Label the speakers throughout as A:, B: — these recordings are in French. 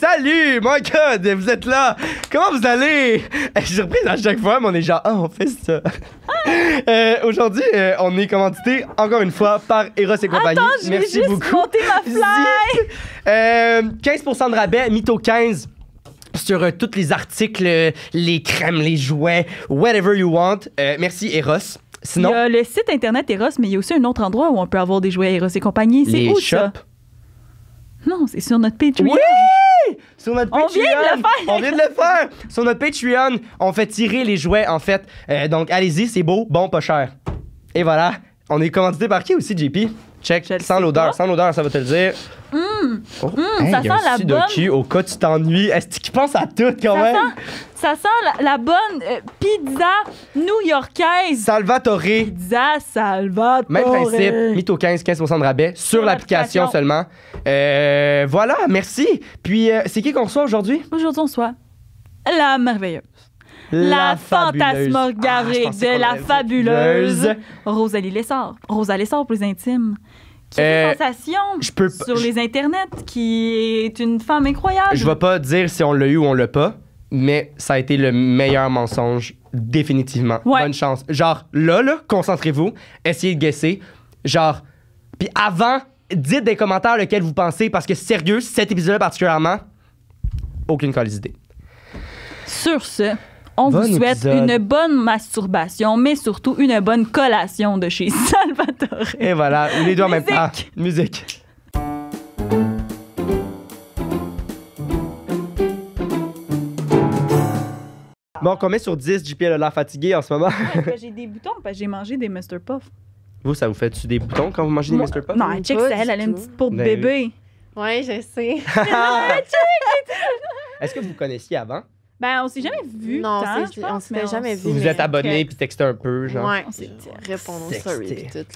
A: salut! My God! Vous êtes là! Comment vous allez? Je suis surprise à chaque fois, mais on est genre, ah, on fait ça. Euh, aujourd'hui, euh, on est commandité encore une fois par Eros et compagnie. Attends, je vais Merci juste beaucoup. ma fly! 15% euh, de rabais, Mito 15 sur tous les articles, les crèmes, les jouets, whatever you want. merci Eros.
B: Sinon, Il y a le site internet Eros, mais il y a aussi un autre endroit où on peut avoir des jouets Eros et compagnie. C'est les non, c'est sur notre Patreon. Oui!
A: Sur notre Patreon. On vient de le faire! On vient de le faire! Sur notre Patreon, on fait tirer les jouets, en fait. Euh, donc, allez-y, c'est beau, bon, pas cher. Et voilà. On est commandité par qui aussi, JP? Check, sans l'odeur, sans l'odeur, ça va te le dire. Mmh, ça y a sent la bonne. au cas tu t'ennuies. Est-ce qu'il pense à tout quand même?
B: ça sent la, bonne euh, pizza new-yorkaise. Salvatore. Pizza Salvatore. Même principe,
A: mytho 15, 15 de rabais sur, l'application seulement. Euh, voilà, merci. Puis, euh,
B: c'est qui qu'on reçoit aujourd'hui? Aujourd'hui, on reçoit la merveilleuse.
A: La, la ah,
B: de la fabuleuse Rosalie Lessard. Rosalie Lessard, plus intime qui euh, sensation sur les internets, qui est une femme incroyable. Je vais
A: pas dire si on l'a eu ou on l'a pas, mais ça a été le meilleur mensonge définitivement. Bonne chance. Genre là, là concentrez-vous, essayez de guesser. Genre, puis avant, dites des commentaires lequel vous pensez parce que sérieux, cet épisode particulièrement, aucune qualité
B: Sur ce. On vous souhaite une bonne masturbation, mais surtout une bonne collation de chez Salvatore.
A: Et voilà, les doigts même. temps. Ah, musique. Bon, combien sur 10 JP a l'air fatigué en ce moment?
B: j'ai des boutons parce que j'ai mangé des Mr. Puff.
A: Vous, ça vous fait-tu des boutons quand vous mangez des Moi, Mr. Non, check, ça, elle, elle a une petite peau de ben bébé.
C: Oui. Ouais, je sais.
A: Est-ce que vous connaissiez avant?
C: Ben, on s'est jamais vu. Non, on s'est jamais vu. Vous vous
A: êtes abonné puis texté un peu, genre. Ouais,
C: répondre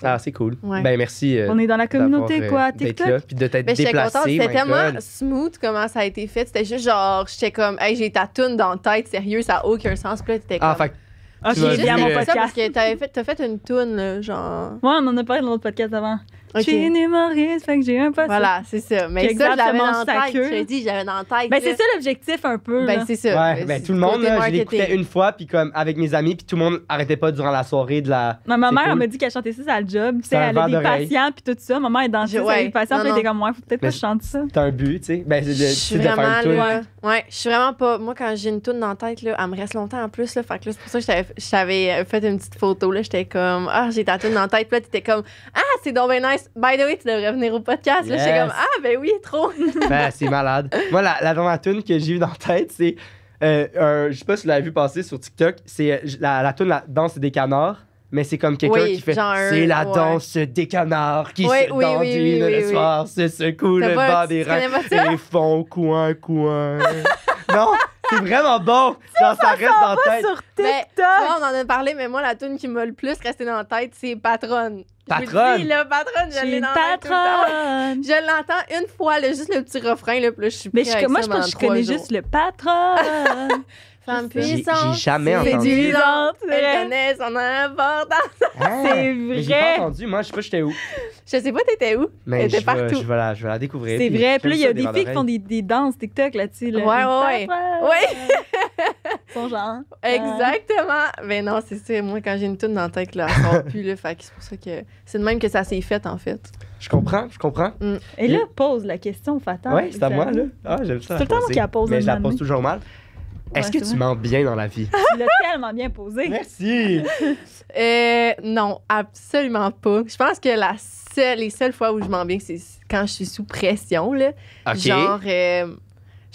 B: ah, c'est cool.
A: Ben, merci. Euh, on est dans la communauté, euh, quoi, TikTok. Puis de t'être déplacé. C'était tellement
C: smooth comment ça a été fait. C'était juste genre, j'étais comme, hey, j'ai ta toune dans la tête, sérieux, ça n'a aucun sens. Puis là, t'étais ah, comme. Ah, fait j'ai bien mon podcast. Ça parce que t'as fait, as fait une toune, genre. Ouais, on en a parlé dans notre podcast avant. Okay. fait que j'ai un pas Voilà, c'est ça. Mais ça, j'avais en tête. Je l'ai dit, j'avais en
B: tête. Ben, c'est ça l'objectif un peu. Ben, c'est ça. Ouais, euh, ben, tout le monde, là, je l'écoutais une
A: fois, puis comme avec mes amis, puis tout le monde arrêtait pas durant la soirée de la. Ma, ma mère, elle m'a dit
B: qu'elle chantait ça ça le job. Tu sais, elle a des patients, puis tout ça. Ma est dangereuse le ouais. patients, puis elle était comme, ouais, faut peut-être pas chante
A: ça. T'as un but, tu sais. Ben, c'est de faire une
C: Ouais, je suis vraiment pas. Moi, quand j'ai une toune dans la tête, là, elle me reste longtemps en plus. Là, fait que là, c'est pour ça que j'avais t'avais fait une petite photo. J'étais comme, ah, j'ai ta toune dans la tête. Puis là, t'étais comme, ah, c'est donc By the way, tu devrais venir au podcast. Yes. Là, comme, ah, ben oui, trop.
A: ben, c'est malade. Moi, la, dernière tune que j'ai eu dans la tête, c'est. Euh, je sais pas si tu l'avez vu passer sur TikTok. C'est euh, la, la tune La danse des canards. Mais c'est comme quelqu'un qui fait C'est la danse des canards qui oui, se oui, dandine le soir, se secoue le bas des reins et font coin, coin. non! C'est vraiment bon. ça, reste dans la
C: tête. TikTok. on en a parlé, mais moi, la tune qui m'a le plus resté dans la tête, c'est Patronne. Patronne. Dis, là, patronne, je l'ai patronne. Je l'entends une fois, là, juste le petit refrain, là, puis là, je suis Mais je, moi, je pense que je connais juste le patronne. Femme puissante. J'ai jamais entendu. Séduisante. Elle connaît son importance. Hein? c'est vrai. J'ai pas
A: entendu. Moi, je sais pas, j'étais où.
C: Je sais pas, t'étais où. Mais partout. je,
A: vais la, découvrir. C'est vrai. Puis il y a des, filles qui font
C: des, danses TikTok là-dessus. Là. Ouais, ouais, ouais.
B: son genre. Exactement.
C: Mais non, c'est ça. Moi, quand j'ai une toune dans la tête, là, elle plus. c'est pour ça que c'est de même que ça s'est fait, en fait. Je
A: comprends, je comprends. Mm. Et là,
C: pose la question, Fatan. ouais c'est à moi, là. Ah, j'aime ça. C'est tout
A: le temps qui la pose. Mais je la pose toujours mal. Est-ce que tu mens bien dans la vie?
B: Tu l'as tellement bien posé. Merci!
C: Euh, non, absolument pas. Je pense que la seule, les seules fois où je mens bien, c'est quand je suis sous pression. Là. Genre, euh,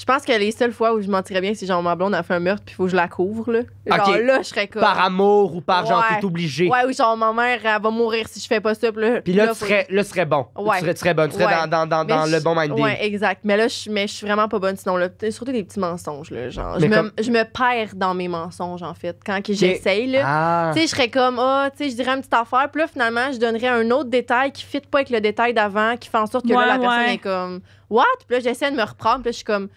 C: je pense que les seules fois où je mentirais bien, c'est genre ma blonde a fait un meurtre puis faut que je la couvre là. Genre là, je serais comme par amour ou par genre t'es obligé. Ouais, ou genre ma mère va mourir si je fais pas ça puis là. Puis là, tu serais
A: bon. Tu serais, très bonne, tu serais dans, le bon minding. Ouais,
C: exact. Mais là je mais je suis vraiment pas bonne sinon là, surtout des petits mensonges là, genre je, me, perds dans mes mensonges en fait quand que j'essaye là. Ah. Tu sais, je serais comme ah, tu sais, je dirais une petite affaire puis là finalement, je donnerais un autre détail qui fit pas avec le détail d'avant qui fait en sorte que là la personne est comme what? Puis là, j'essaie de me reprendre. Puis je suis comme,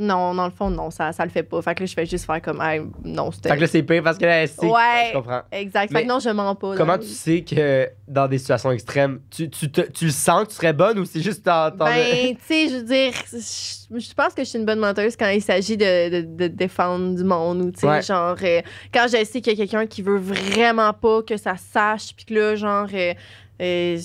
C: non, dans le fond, non, ça, ça le fait pas. Fait que là, je fais juste faire comme, non, c'était. Fait que là,
A: c'est pire parce que là, c'est. Ouais. Je comprends.
C: Exact. fait que non, je mens pas. Comment tu sais
A: que dans des situations extrêmes, tu, tu, tu le sens que tu serais bonne ou c'est juste Ben, tu
C: sais, je veux dire, je, pense que je suis une bonne menteuse quand il s'agit de, de, défendre du monde ou, tu sais, genre, euh, quand je sais qu'il y a quelqu'un qui veut vraiment pas que ça sache, puis que là, genre. Euh, euh,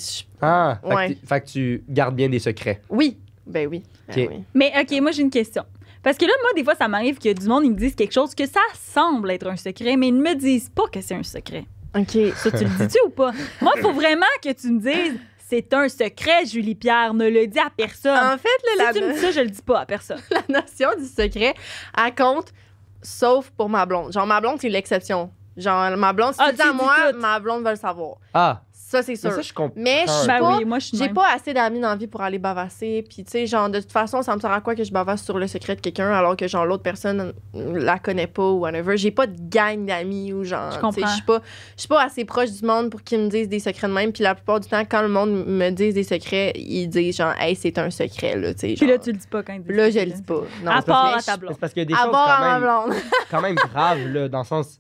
C: ah,
A: ouais. fait, que tu, gardes bien des secrets.
C: Oui, Ben oui. Ben Mais OK, moi j'ai une question.
B: Parce que là, moi, des fois, ça m'arrive que du monde, ils me disent quelque chose que ça semble être un secret, mais ils ne me disent pas que c'est un secret.
C: OK. Ça, tu le dis-tu ou
B: pas? Moi, il faut vraiment que tu me dises c'est
C: un secret, Julie Pierre. Ne le dis à personne. En fait, là, la... tu me dis ça, je le dis pas à personne. la notion du secret, elle compte, sauf pour ma blonde. Genre, ma blonde, c'est l'exception. Genre, ma blonde, si ah, à moi, ma blonde va le savoir. Ah. Ça, c'est sûr. Mais, je comprends. oui, moi, je j'ai pas assez d'amis dans vie pour aller bavasser. Puis, tu sais, genre, de toute façon, ça me sert à quoi que je bavasse sur le secret de quelqu'un alors que, genre, l'autre personne la connaît pas ou whatever. J'ai pas de gang d'amis ou, genre, tu je suis pas, suis pas assez proche du monde pour qu'ils me disent des secrets de même. Puis, la plupart du temps, quand le monde me dit des secrets, ils disent, genre, hey, c'est un secret, là, tu Puis là, tu le dis pas quand ils Là, je le dis pas. Non, à part à blonde. C'est parce à
B: choses.
A: Quand même, quand même là, dans le sens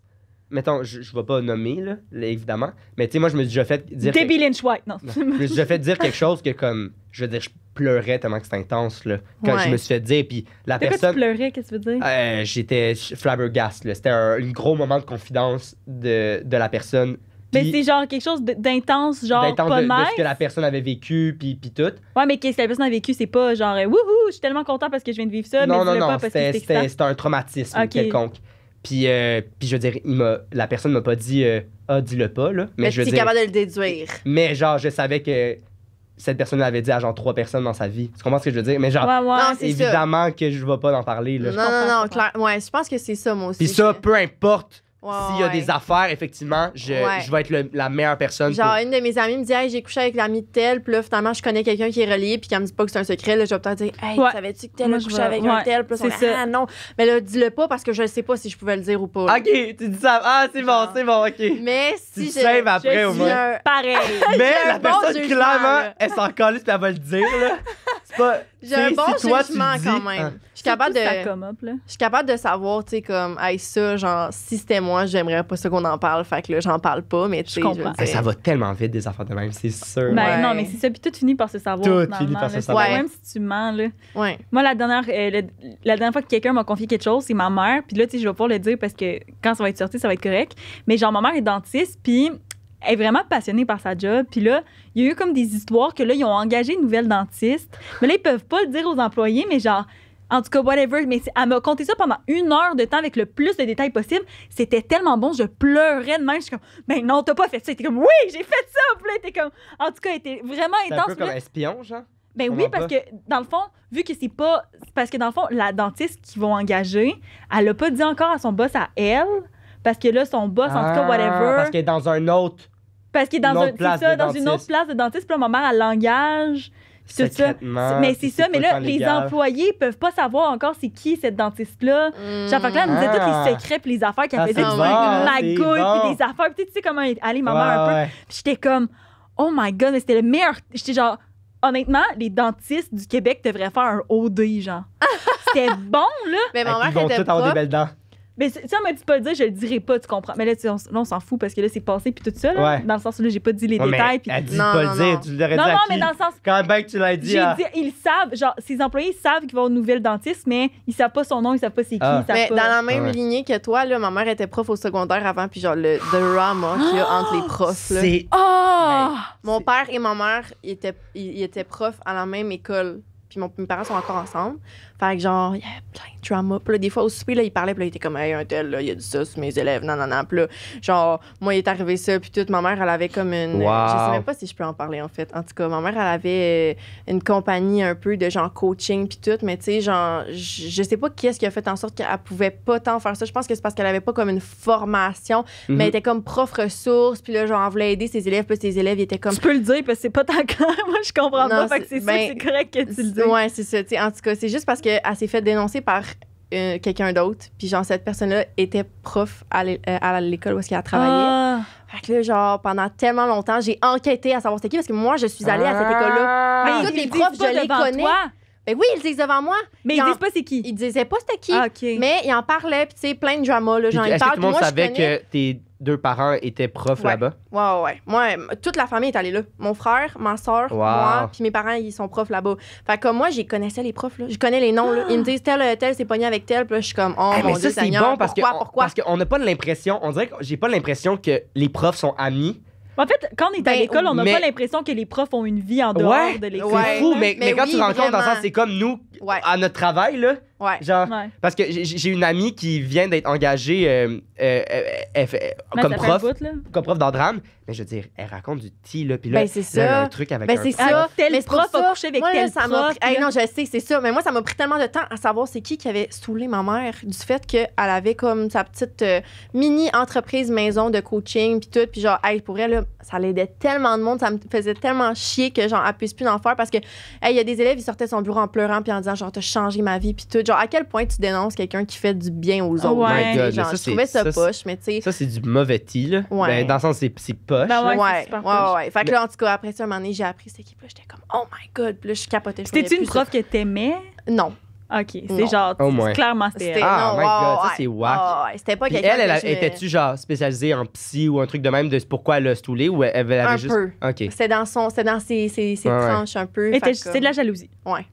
A: mettons, je, je vais pas nommer, là, évidemment, mais tu sais, moi, je me suis déjà fait dire. Debbie White, non. je me suis déjà fait dire quelque chose que, comme, je veux dire, je pleurais tellement que c'était intense, là, quand je me suis fait dire. Puis la personne. tu pleurais, qu'est-ce que tu veux dire? Euh, j'étais flabbergast, là. C'était un, gros moment de confidence de, de la personne.
B: mais c'est genre quelque chose d'intense, genre pas de, de, ce que la
A: personne avait vécu, puis, puis tout.
B: Ouais, mais qu'est-ce que la personne a vécu, c'est pas genre « Wouhou, je suis tellement content parce que je viens de vivre ça, non, mais
A: non, non, pas parce que c'est c'était un traumatisme quelconque. » Puis, euh, puis je veux dire, la personne m'a pas dit euh, Ah, dis-le pas, là. Mais, mais je suis capable de
C: le déduire.
A: Mais genre, je savais que cette personne avait dit à genre trois personnes dans sa vie. Tu comprends ce que je veux dire? Mais genre, évidemment que je vais pas en parler. Là. Non, non,
C: non, clair. Ouais, je pense que c'est ça, moi aussi. Puis
A: ça, peu importe s'il y a des affaires, effectivement, je, je vais être la meilleure personne. Genre,
C: une de mes amies me dit hey, j'ai couché avec l'ami de tel, puis là, finalement, je connais quelqu'un qui est relié, puis qu'elle me dit pas que c'est un secret, là, je vais peut-être dire Hey, savais-tu que tel a couché avec un tel Puis là, ah non. Mais là, dis-le pas parce que je sais pas si je pouvais le dire ou pas. OK, tu dis ça. Ah, c'est bon, c'est bon, OK. Mais si. Tu je, après au Pareil. Mais la personne, clairement,
A: elle s'en colle puis elle va le dire, là. J'ai un bon si jugement quand même. Ah.
C: Je suis capable de. Je suis capable de savoir, tu sais, comme, hey, ça, genre, si c'était moi, j'aimerais pas ça qu'on en parle. Fait que là, j'en parle pas, mais tu sais. ça
A: va tellement vite, des affaires de même, c'est sûr. Ben non, mais
C: c'est ça.
B: Puis tout finit par se savoir. Tout finit par se savoir. Ouais. Même si tu mens, là. Ouais. Moi, la dernière, euh, la dernière fois que quelqu'un m'a confié quelque chose, c'est ma mère. Puis là, tu sais, je vais pas le dire parce que quand ça va être sorti, ça va être correct. Mais genre, ma mère est dentiste, puis elle est vraiment passionnée par sa job. Puis là, il y a eu comme des histoires que là, ils ont engagé une nouvelle dentiste. Mais là, ils peuvent pas le dire aux employés, mais genre, en tout cas, whatever. Mais elle m'a conté ça pendant une heure de temps avec le plus de détails possible. C'était tellement bon, je pleurais de même. Je suis comme, ben non, t'as pas fait ça. t'es comme, oui, j'ai fait ça. Puis là, comme, en tout cas, elle était vraiment intense. un comme espion, genre? Ben oui, parce que dans le fond, vu que c'est pas. Parce que dans le fond, la dentiste qu'ils vont engager, elle a pas dit encore à son boss à elle parce que là, son boss, en tout cas, ah, whatever. Parce qu'il
A: est dans un autre.
B: Parce qu'il est dans, un, une autre place de dentiste. Puis là, ma mère, elle langage.
A: Tout ça. Mais c'est ça, mais là, les employés
B: peuvent pas savoir encore c'est qui cette dentiste-là. Hmm. Genre, fait que là, elle nous disait tous les ah. secrets puis les affaires qu'elle ah, faisait. ma gueule puis des affaires. Puis tu sais comment aller, maman, un peu. j'étais comme, oh my god, mais c'était le meilleur. J'étais genre, honnêtement, les dentistes du Québec devraient faire un OD, genre. C'était bon, là. Mais ma mère, était prof. des belles dents. Mais ça m'a dit pas le dire, je le dirai pas, tu comprends. Mais là, on, s'en fout parce que là, c'est passé, puis tout ça, dans le sens où là, j'ai pas dit les détails. Puis... Elle dit non, pas le dire, tu l'aurais dit. Non, non, mais dans le sens.
A: Quand ben tu l'as dit. J'ai dit,
B: ils savent, genre, ses employés savent qu'ils vont au nouvel dentiste, mais ils
C: savent pas son nom, ils savent pas c'est qui. Ah. mais dans la même lignée que toi, là, ma mère était prof au secondaire avant, puis genre, le drama qu'il y a entre les profs. C'est. Ah! Mon père et ma mère étaient, ils étaient profs à la même école, puis mes parents sont encore ensemble. Fait que genre, il y a plein de drama. Puis là, des fois, au souper, là, il parlait, puis là, il était comme, hey, un tel, il y a du ça sur mes élèves, non, non, non. Puis là, genre, moi, il est arrivé ça, puis toute ma mère, elle avait comme une. Euh, je sais même pas si je peux en parler, en fait. En tout cas, ma mère, elle avait euh, une compagnie un peu de genre coaching, puis tout, mais tu sais, genre, je sais pas qui est-ce qui a fait en sorte qu'elle pouvait pas tant faire ça. Je pense que c'est parce qu'elle avait pas comme une formation, mais mhm. elle était comme prof ressource, puis là, genre, elle voulait aider ses élèves, puis ses élèves, étaient comme. Tu peux le
B: dire, parce que c'est pas tant Moi, je comprends pas, que ben, c'est
C: correct que tu le dis. Ouais, c'est ça. en tout cas, c'est juste parce que elle s'est fait dénoncer par euh, quelqu'un d'autre. Puis genre, cette personne-là était prof à euh, l'école où est-ce qu'elle travaillait. Ah. Fait que là, genre, pendant tellement longtemps, j'ai enquêté à savoir c'était qui parce que moi, je suis allée à cette école-là. Ah. Mais les profs, je les connais. Toi. Mais ben oui, ils disent devant moi. Mais ils, disent pas c'est qui. Ils disaient pas c'était qui. Ah, Mais ils en parlaient, puis tu sais, plein de drama, genre, ils parlent. Tout le monde savait que
A: t'es deux parents étaient profs là-bas?
C: Ouais, ouais, Moi, toute la famille est allée là. Mon frère, ma soeur, moi, puis mes parents, ils sont profs là-bas. Fait que comme moi, j'y connaissais les profs, là. Je connais les noms, là. Ils me disent tel, euh, tel, c'est pogné avec tel. Puis je suis comme, oh eh, mon Dieu, ça, Seigneur, bon parce pourquoi,
A: que parce qu'on n'a pas l'impression, on dirait que j'ai pas l'impression que les profs sont amis.
B: En fait, quand on est à ben, l'école, on n'a pas l'impression que les profs ont une vie en dehors de l'école. C'est fou, mais, mais, quand tu rencontres, dans ça, c'est
A: comme nous, à notre travail, là Ouais. Genre, parce que j'ai une amie qui vient d'être engagée comme prof, comme prof dans drame. Mais je veux dire, elle raconte du petit là, puis là, ben, c'est a un truc avec Ben, prof.
C: prof a couché avec tel prof. non, je sais, c'est ça. Mais moi, ça m'a pris tellement de temps à savoir c'est qui qui avait saoulé ma mère du fait qu'elle avait comme sa petite euh, mini entreprise maison de coaching puis tout. Puis genre, elle, pour elle, là, ça l'aidait tellement de monde, ça me faisait tellement chier que genre, elle puisse plus en faire parce que, il y a des élèves, ils sortaient de son bureau en pleurant puis en disant genre, t'as changé ma vie puis tout genre, à quel point tu dénonces quelqu'un qui fait du bien aux autres? Ouais. genre, ça, je trouvais ça, poche, mais tu sais. Ça, c'est
A: du mauvais là. Ouais. Ben, dans le sens, c'est, c'est poche. Ben ouais, ouais,
C: ouais, ouais, Fait que là, en tout cas, après ça, un moment donné, j'ai appris c'est qui. poche j'étais comme, oh my God. Puis là, je capotais. C'était-tu une prof qui que t'aimais? Non. OK, c'est genre, c'est clairement c'était Ah, my God, ça, c'est wack. c'était pas quelqu'un elle, elle, était-tu
A: genre spécialisée en psy ou un truc de même de pourquoi elle a stoulé ou elle, avait un juste... Un peu. OK.
C: C'est dans, son, dans ses, ses, ses tranches un peu. C'était de la jalousie. Ouais.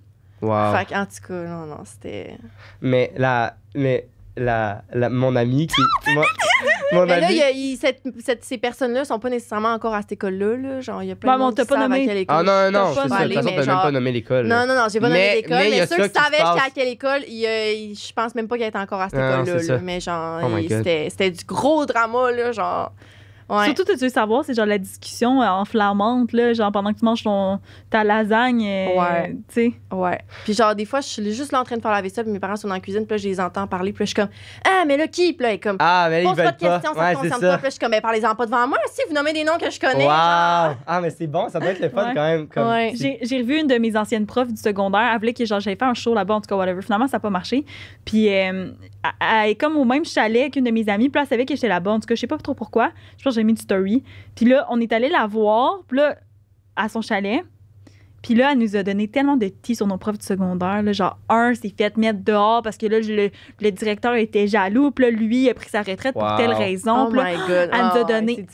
C: Wow. Fait en tout cas, non, non, c'était.
A: Mais la. Mais la, mon ami qui.
C: mon, mais là, cette, cette, ces personnes-là sont pas nécessairement encore à cette école-là. Genre, il y a plein de gens qui savent à quelle école. Ah non, non, non, je pas de même pas nommé l'école. Non, non, non, j'ai pas nommé l'école. Mais, mais ceux qui savaient à quelle école, je pense même pas qu'elle étaient encore à cette ah, école-là. Mais genre, oh c'était du gros drama, là,
B: genre. Surtout, tu veux savoir, c'est genre la discussion euh, en flamande là, genre pendant que tu manges ton,
C: ta lasagne. Euh, tu sais. Ouais. Puis, genre, des fois, je suis juste là en train de faire la vaisselle, puis mes parents sont dans la cuisine, puis là, je les entends parler, puis là, je suis comme Ah, mais là, qui Puis là, ils comme Ah, mais Pose ils pas de questions, ça ne concerne pas. Puis là, je suis comme mais parlez-en pas devant moi, si vous nommez des noms que je connais. Wow.
A: Ah, mais c'est bon, ça doit être le fun quand même. Comme, ouais.
B: J'ai revu une de mes anciennes profs du secondaire, elle voulait que j'avais fait un show là-bas, en tout cas, whatever. Finalement, ça n'a pas marché. Puis, euh, elle est comme au même chalet qu'une de mes amies. Puis là, elle savait que j'étais là-bas. En tout cas, je sais pas trop pourquoi. Je pense que j'ai mis une story. Puis là, on est allé la voir. Puis à son chalet. Puis là, elle nous a donné tellement de tis sur nos profs de secondaire. genre, un s'est fait mettre dehors parce que là, le, directeur était jaloux. Puis là, lui, il a pris sa retraite pour telle raison. Oh là, my God. Elle nous a oh, donné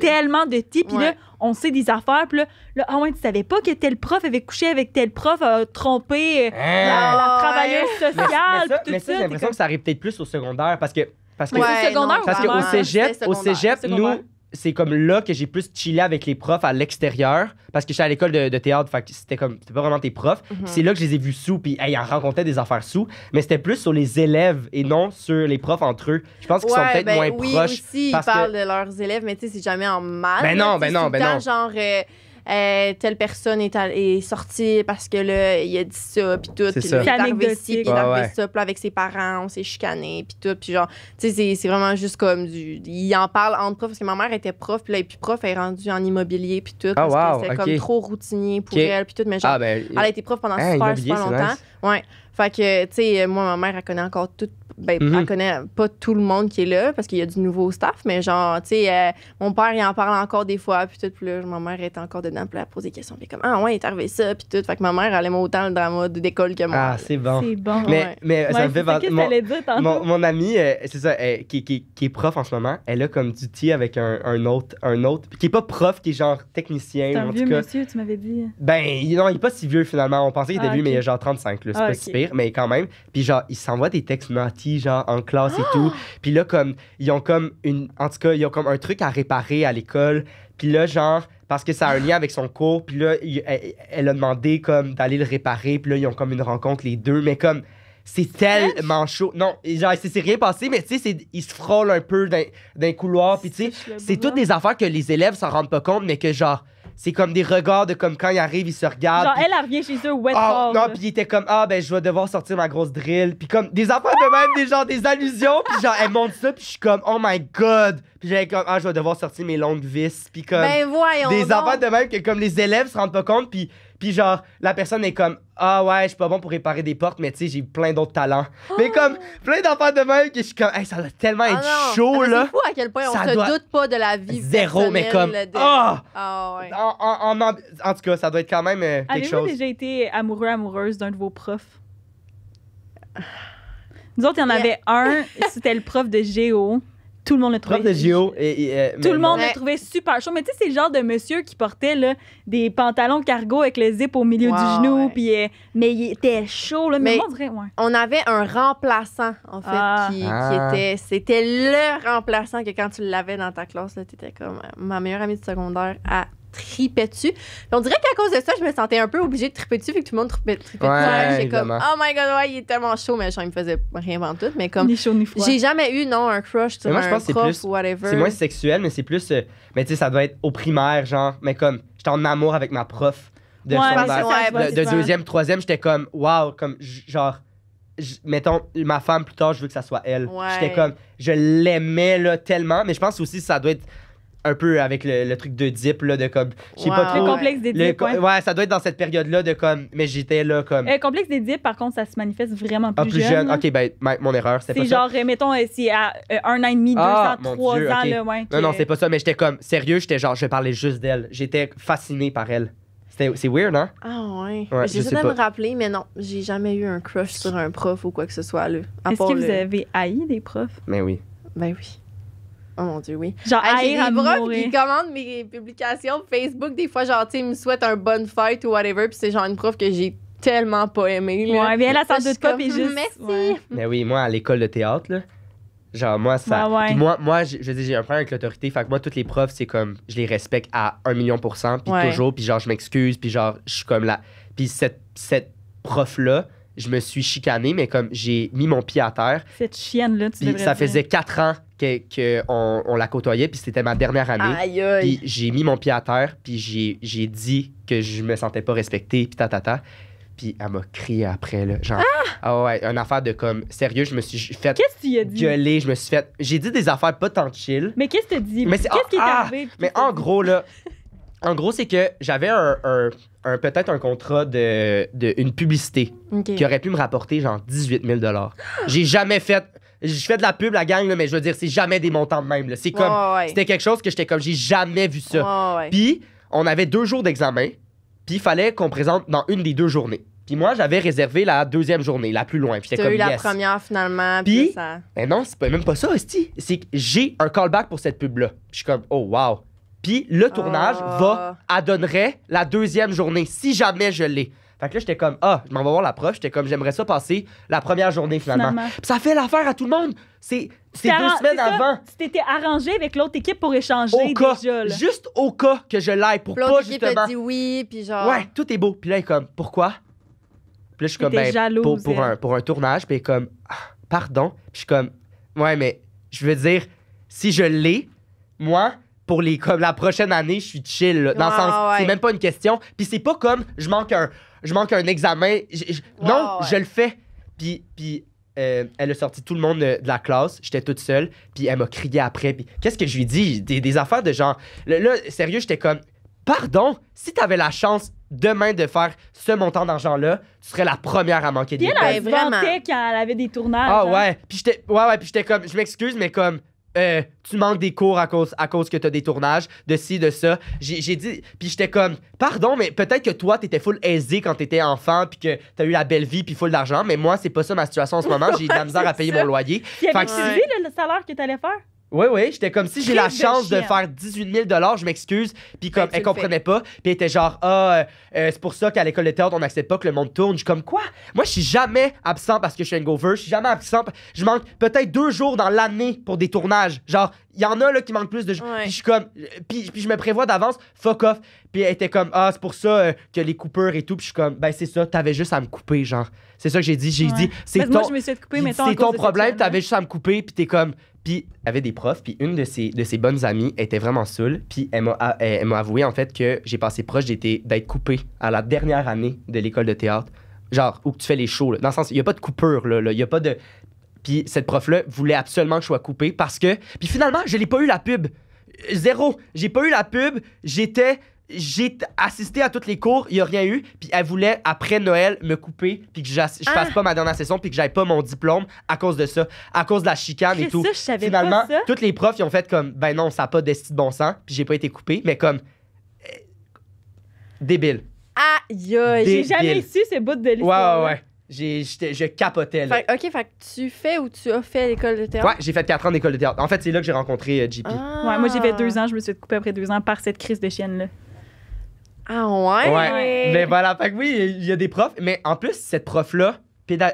B: tellement de tis. Puis là, on sait des affaires. Puis là, là, ah ouais, tu savais pas que tel prof avait couché avec tel prof, a trompé euh, hein? la, ah, travailleuse sociale. Mais, ça, j'ai l'impression
A: que ça arrive peut-être plus au secondaire parce que. Parce que, au au cégep, nous, c'est comme là que j'ai plus chillé avec les profs à l'extérieur parce que j'étais à l'école de, de, théâtre, fait c'était comme c'était pas vraiment tes profs. Mhm. C'est là que je les ai vus sous, puis ils en rencontraient des affaires sous, mais c'était plus sur les élèves et non sur les profs entre eux. Je pense qu'ils sont peut-être ben moins oui, proches. Aussi, ils parlent de
C: leurs élèves, mais tu sais, c'est jamais en mal. Ben non, ben non, ben non. Genre, euh, euh, telle personne est, est, sortie parce que là, il a dit ça, puis tout. Puis là, il est arrivé ici, puis il est ça, avec ses parents, on s'est chicané, puis tout. Puis genre, tu sais, c'est vraiment juste comme du. Il en parle entre profs, parce que ma mère était prof, puis là, et puis prof, elle est rendue en immobilier, puis tout. Ah, parce wow, que c'était comme trop routinier pour elle, puis tout. Mais genre, ah, ben, elle a été prof pendant hein, super, super longtemps. Ouais. Fait que, tu sais, moi, ma mère, elle connaît encore tout ben, mm connaît pas tout le monde qui est là parce qu'il y a du nouveau staff, mais genre, tu sais, euh, mon père, il en parle encore des fois, puis tout, puis là, ma mère est encore dedans, puis elle pose des questions, puis comme, ah ouais, il est arrivé ça, puis tout. Fait que ma mère, elle aime autant le drama d'école que moi. Ah, c'est bon. C'est bon. Mais, mais ça me fait dire Mon, mon,
A: mon, amie, euh, c'est ça, qui, qui, qui, est prof en ce moment, elle a comme du tea avec un, un, autre, un autre, qui est pas prof, qui est genre technicien. C'est un vieux monsieur,
B: tu m'avais dit.
A: Ben, non, il est pas si vieux finalement. On pensait qu'il était ah, vieux, mais il a genre 35, là, c'est ah, pas si pire, mais quand même. Puis genre, il s'envoie des textes genre, en classe et tout. Ah! Puis là, comme, ils ont comme une. En tout cas, ils ont comme un truc à réparer à l'école. Puis là, genre, parce que ça a un lien avec son cours. Puis là, elle, a demandé, comme, d'aller le réparer. Puis là, ils ont comme une rencontre, les deux. Mais comme, c'est tellement chaud. Non, genre, c'est rien passé, mais tu sais, ils se frôlent un peu d'un couloir. Puis tu
B: sais, c'est toutes
A: des affaires que les élèves s'en rendent pas compte, mais que genre, c'est comme des regards de comme quand ils arrivent, ils se regardent. Genre,
B: elle, elle revient chez eux, wet oh, Non, puis
A: il était comme, ah, ben, je vais devoir sortir ma grosse drill. Puis comme, des enfants de même, des genre, des allusions. Puis genre, elle monte ça, puis je suis comme, oh my god. Puis j'avais comme, ah, je vais devoir sortir mes longues vis. Puis comme, ben, voyons. Des enfants de même que comme les élèves se rendent pas compte, puis puis genre, la personne est comme Ah ouais, je suis pas bon pour réparer des portes, mais tu sais, j'ai plein d'autres talents. Mais ah! comme plein d'enfants de même que je suis comme ça doit tellement ah être chaud là.
C: à quel point on ça se doute pas de la vie. Zéro, mais comme Ah, ah en, en,
B: en,
A: tout cas, ça doit être quand même euh, quelque chose. Avez-vous déjà
B: été amoureux amoureuse d'un de vos profs Nous autres, il y en avait un, c'était le prof de géo tout le monde l'a trouvé.
A: Euh,
B: tout le monde l'a trouvé super chaud. Mais tu sais, c'est le genre de monsieur qui portait là, des pantalons cargo avec le zip au milieu du genou. Euh, mais il était chaud. Là, mais,
C: on, avait un remplaçant, en fait, ah. Qui, ah. était. C'était le remplaçant que quand tu l'avais dans ta classe, tu étais comme ma meilleure amie de secondaire à tripais dessus. on dirait qu'à cause de ça, je me sentais un peu obligée de triper dessus, vu que tout le monde tripait, ouais, J'ai comme, oh my god, ouais, il est tellement chaud, mais genre, il me faisait rien avant tout. Mais comme, j'ai jamais eu, non, un crush sur un prof ou whatever. C'est moins sexuel,
A: mais c'est plus, euh, mais tu sais, ça doit être au primaire, genre, mais comme, j'étais en amour avec ma prof de secondaire. de, deuxième, troisième, j'étais comme, wow, comme, genre, mettons, ma femme plus tard, je veux que ça soit elle. J'étais comme, je l'aimais là tellement, mais je pense aussi que ça doit être un peu avec le, truc de Dip, là, de comme. Wow. Pas trop, le complexe des Dip. ouais. ça doit être dans cette période-là de comme. Mais j'étais là comme. Le euh,
B: complexe des dips par contre, ça se manifeste vraiment plus, ah, plus jeune. Ok,
A: ben, mon erreur, c'est pas ça. Euh, euh, c'est
B: genre, mettons, si à un an et demi, ah, deux ans, trois ans, là, ouais. Non, non, c'est
A: pas ça, mais j'étais comme. Sérieux, j'étais genre, je parlais juste d'elle. J'étais fasciné par elle. C'est weird, hein?
C: Ah ouais. ouais J'essaie de me rappeler, mais non, j'ai jamais eu un crush sur un prof ou quoi que ce soit. Est-ce que vous avez haï des profs? ben oui. Ben oui. Oh mon Dieu, oui. Genre, y j'ai des profs qui commande mes publications Facebook. Des fois, genre, tu sais, me souhaite un bonne fight ou whatever. Puis c'est genre une prof que j'ai tellement pas aimée. Là. Ouais, bien, elle, elle s'en doute pas. Puis juste. Merci.
A: Mais oui, moi, à l'école de théâtre, là, genre, moi, ça. ouais. moi, moi je dis j'ai un problème avec l'autorité. Fait que moi, toutes les profs, c'est comme, je les respecte à 1 million pour cent. Puis toujours. Puis genre, je m'excuse. Puis genre, je suis comme là. Puis cette, cette prof-là, je me suis chicané, mais comme j'ai mis mon pied à terre.
B: Cette chienne-là, tu Puis ça faisait
A: quatre ans que, on, on, la côtoyait, puis c'était ma dernière année. Puis j'ai mis mon pied à terre, puis j'ai, dit que je me sentais pas respecté, puis Ta, ta. Puis elle m'a crié après, là, genre, ah, ah ouais, une affaire de comme, sérieux, je me suis fait gueuler, je me suis fait, j'ai dit des affaires pas tant chill. Mais qu'est-ce que tu dit? Mais qu'est-ce qui est ah, ah! arrivé? mais en gros, là, en gros, c'est que j'avais un, peut-être un contrat de, de une publicité qui aurait pu me rapporter genre 18 000 J'ai jamais fait je fais de la pub, la gang, mais je veux dire, c'est jamais des montants de même. C'est comme, c'était quelque chose que j'étais comme, j'ai jamais vu ça. puis, on avait deux jours d'examen, puis il fallait qu'on présente dans une des deux journées. Puis moi, j'avais réservé la deuxième journée, la plus loin. Puis eu la première
C: finalement. Puis, ça...
A: ben non, c'est même pas ça, C'est que j'ai un callback pour cette pub-là. je suis comme, oh, wow. Puis le tournage ah. va à la deuxième journée, si jamais je l'ai. Fait que là, j'étais comme, ah, je m'en vais voir la prof. J'étais comme, j'aimerais ça passer la première journée finalement.
B: ça fait l'affaire à tout le monde. C'est c'est deux semaines avant. c'était arrangé avec l'autre équipe pour échanger Juste au cas que je l'aille pour pas justement. L'autre dit
C: oui, puis genre. Ouais,
A: tout est beau. Puis là, il est comme, pourquoi? Puis là, je suis comme, ben, pour, pour, hein. un, pour un tournage. Puis il est comme, ah, pardon. je suis comme, ouais, mais je veux dire, si je l'ai, moi, pour les comme la prochaine année, je suis chill. Dans le sens, c'est même pas une question. Puis c'est pas comme je manque un, je manque un examen. non, je le fais. Puis, puis euh, elle a sorti tout le monde euh, de la classe. J'étais toute seule. Puis elle m'a crié après. Puis qu'est-ce que je lui ai dit? des affaires de genre. Là, sérieux, j'étais comme pardon. Si t'avais la chance demain de faire ce montant d'argent là, tu serais la première à manquer de Puis elle,
B: quand avait des tournages. Ah hein. ouais,
A: puis j'étais ouais ouais, puis j'étais comme je m'excuse mais comme euh, tu manques des cours à cause, à cause que t'as des tournages, de ci, de ça. J'ai dit, puis j'étais comme, pardon, mais peut-être que toi, t'étais full aisé quand t'étais enfant, puis que t'as eu la belle vie, puis full d'argent, mais moi, c'est pas ça ma situation en ce moment. J'ai de la misère à payer mon loyer. Puis avec le,
B: salaire que t'allais faire?
A: Oui, oui, j'étais comme si j'ai la chance de, faire 18 000 je m'excuse. Puis comme, elle comprenait pas. Puis elle était genre, ah, euh, euh, c'est pour ça qu'à l'école de théâtre, on n'accepte pas que le monde tourne. Je suis comme, quoi? Moi, je suis jamais absent parce que je suis hangover. Je suis jamais absent. Je manque peut-être deux jours dans l'année pour des tournages. Genre, il y en a là qui manquent plus de jours. Puis je suis comme, puis, je me prévois d'avance, fuck off. Puis elle était comme, ah, c'est pour ça euh, que les coupeurs et tout. Puis je suis comme, ben c'est ça, t'avais juste à me couper, genre. C'est ça que j'ai dit. J'ai dit, c'est ton, ton problème, t'avais juste à me couper. Puis t'es comme, puis, avait des profs, puis une de ses, de ses bonnes amies était vraiment saoule, puis elle m'a, avoué en fait que j'ai passé proche d'être coupé à la dernière année de l'école de théâtre, genre où tu fais les shows. Dans le sens, il n'y a pas de coupure, là, il n'y a pas de. Puis cette prof-là voulait absolument que je sois coupé parce que. Puis finalement, je n'ai pas eu la pub. Zéro. J'ai pas eu la pub. J'étais j'ai assisté à toutes les cours, il n'y a rien eu, puis elle voulait, après Noël, me couper, puis que je ne fasse ah. pas ma dernière session, puis que j'aille pas mon diplôme à cause de ça, à cause de la chicane et tout. Ça, je savais Finalement, toutes les profs, ils ont fait comme, ben non, ça n'a pas de bon sens, puis j'ai pas été coupé, mais comme, euh, débile.
C: Aïe, j'ai jamais su ces bouts de l'histoire. Ouais,
A: ouais, ouais. je capotais. Là.
C: ok, fait que tu fais ou tu as fait l'école de théâtre? Ouais,
A: j'ai fait 4 ans d'école de théâtre. En fait, c'est là que j'ai rencontré euh, JP. Ah.
C: Ouais, moi j'ai
B: fait 2 ans, je me suis coupé après 2 ans par cette crise de chienne-là. Ah ouais? Mais
A: voilà, fait que oui, il y a des profs. Mais en plus, cette prof-là,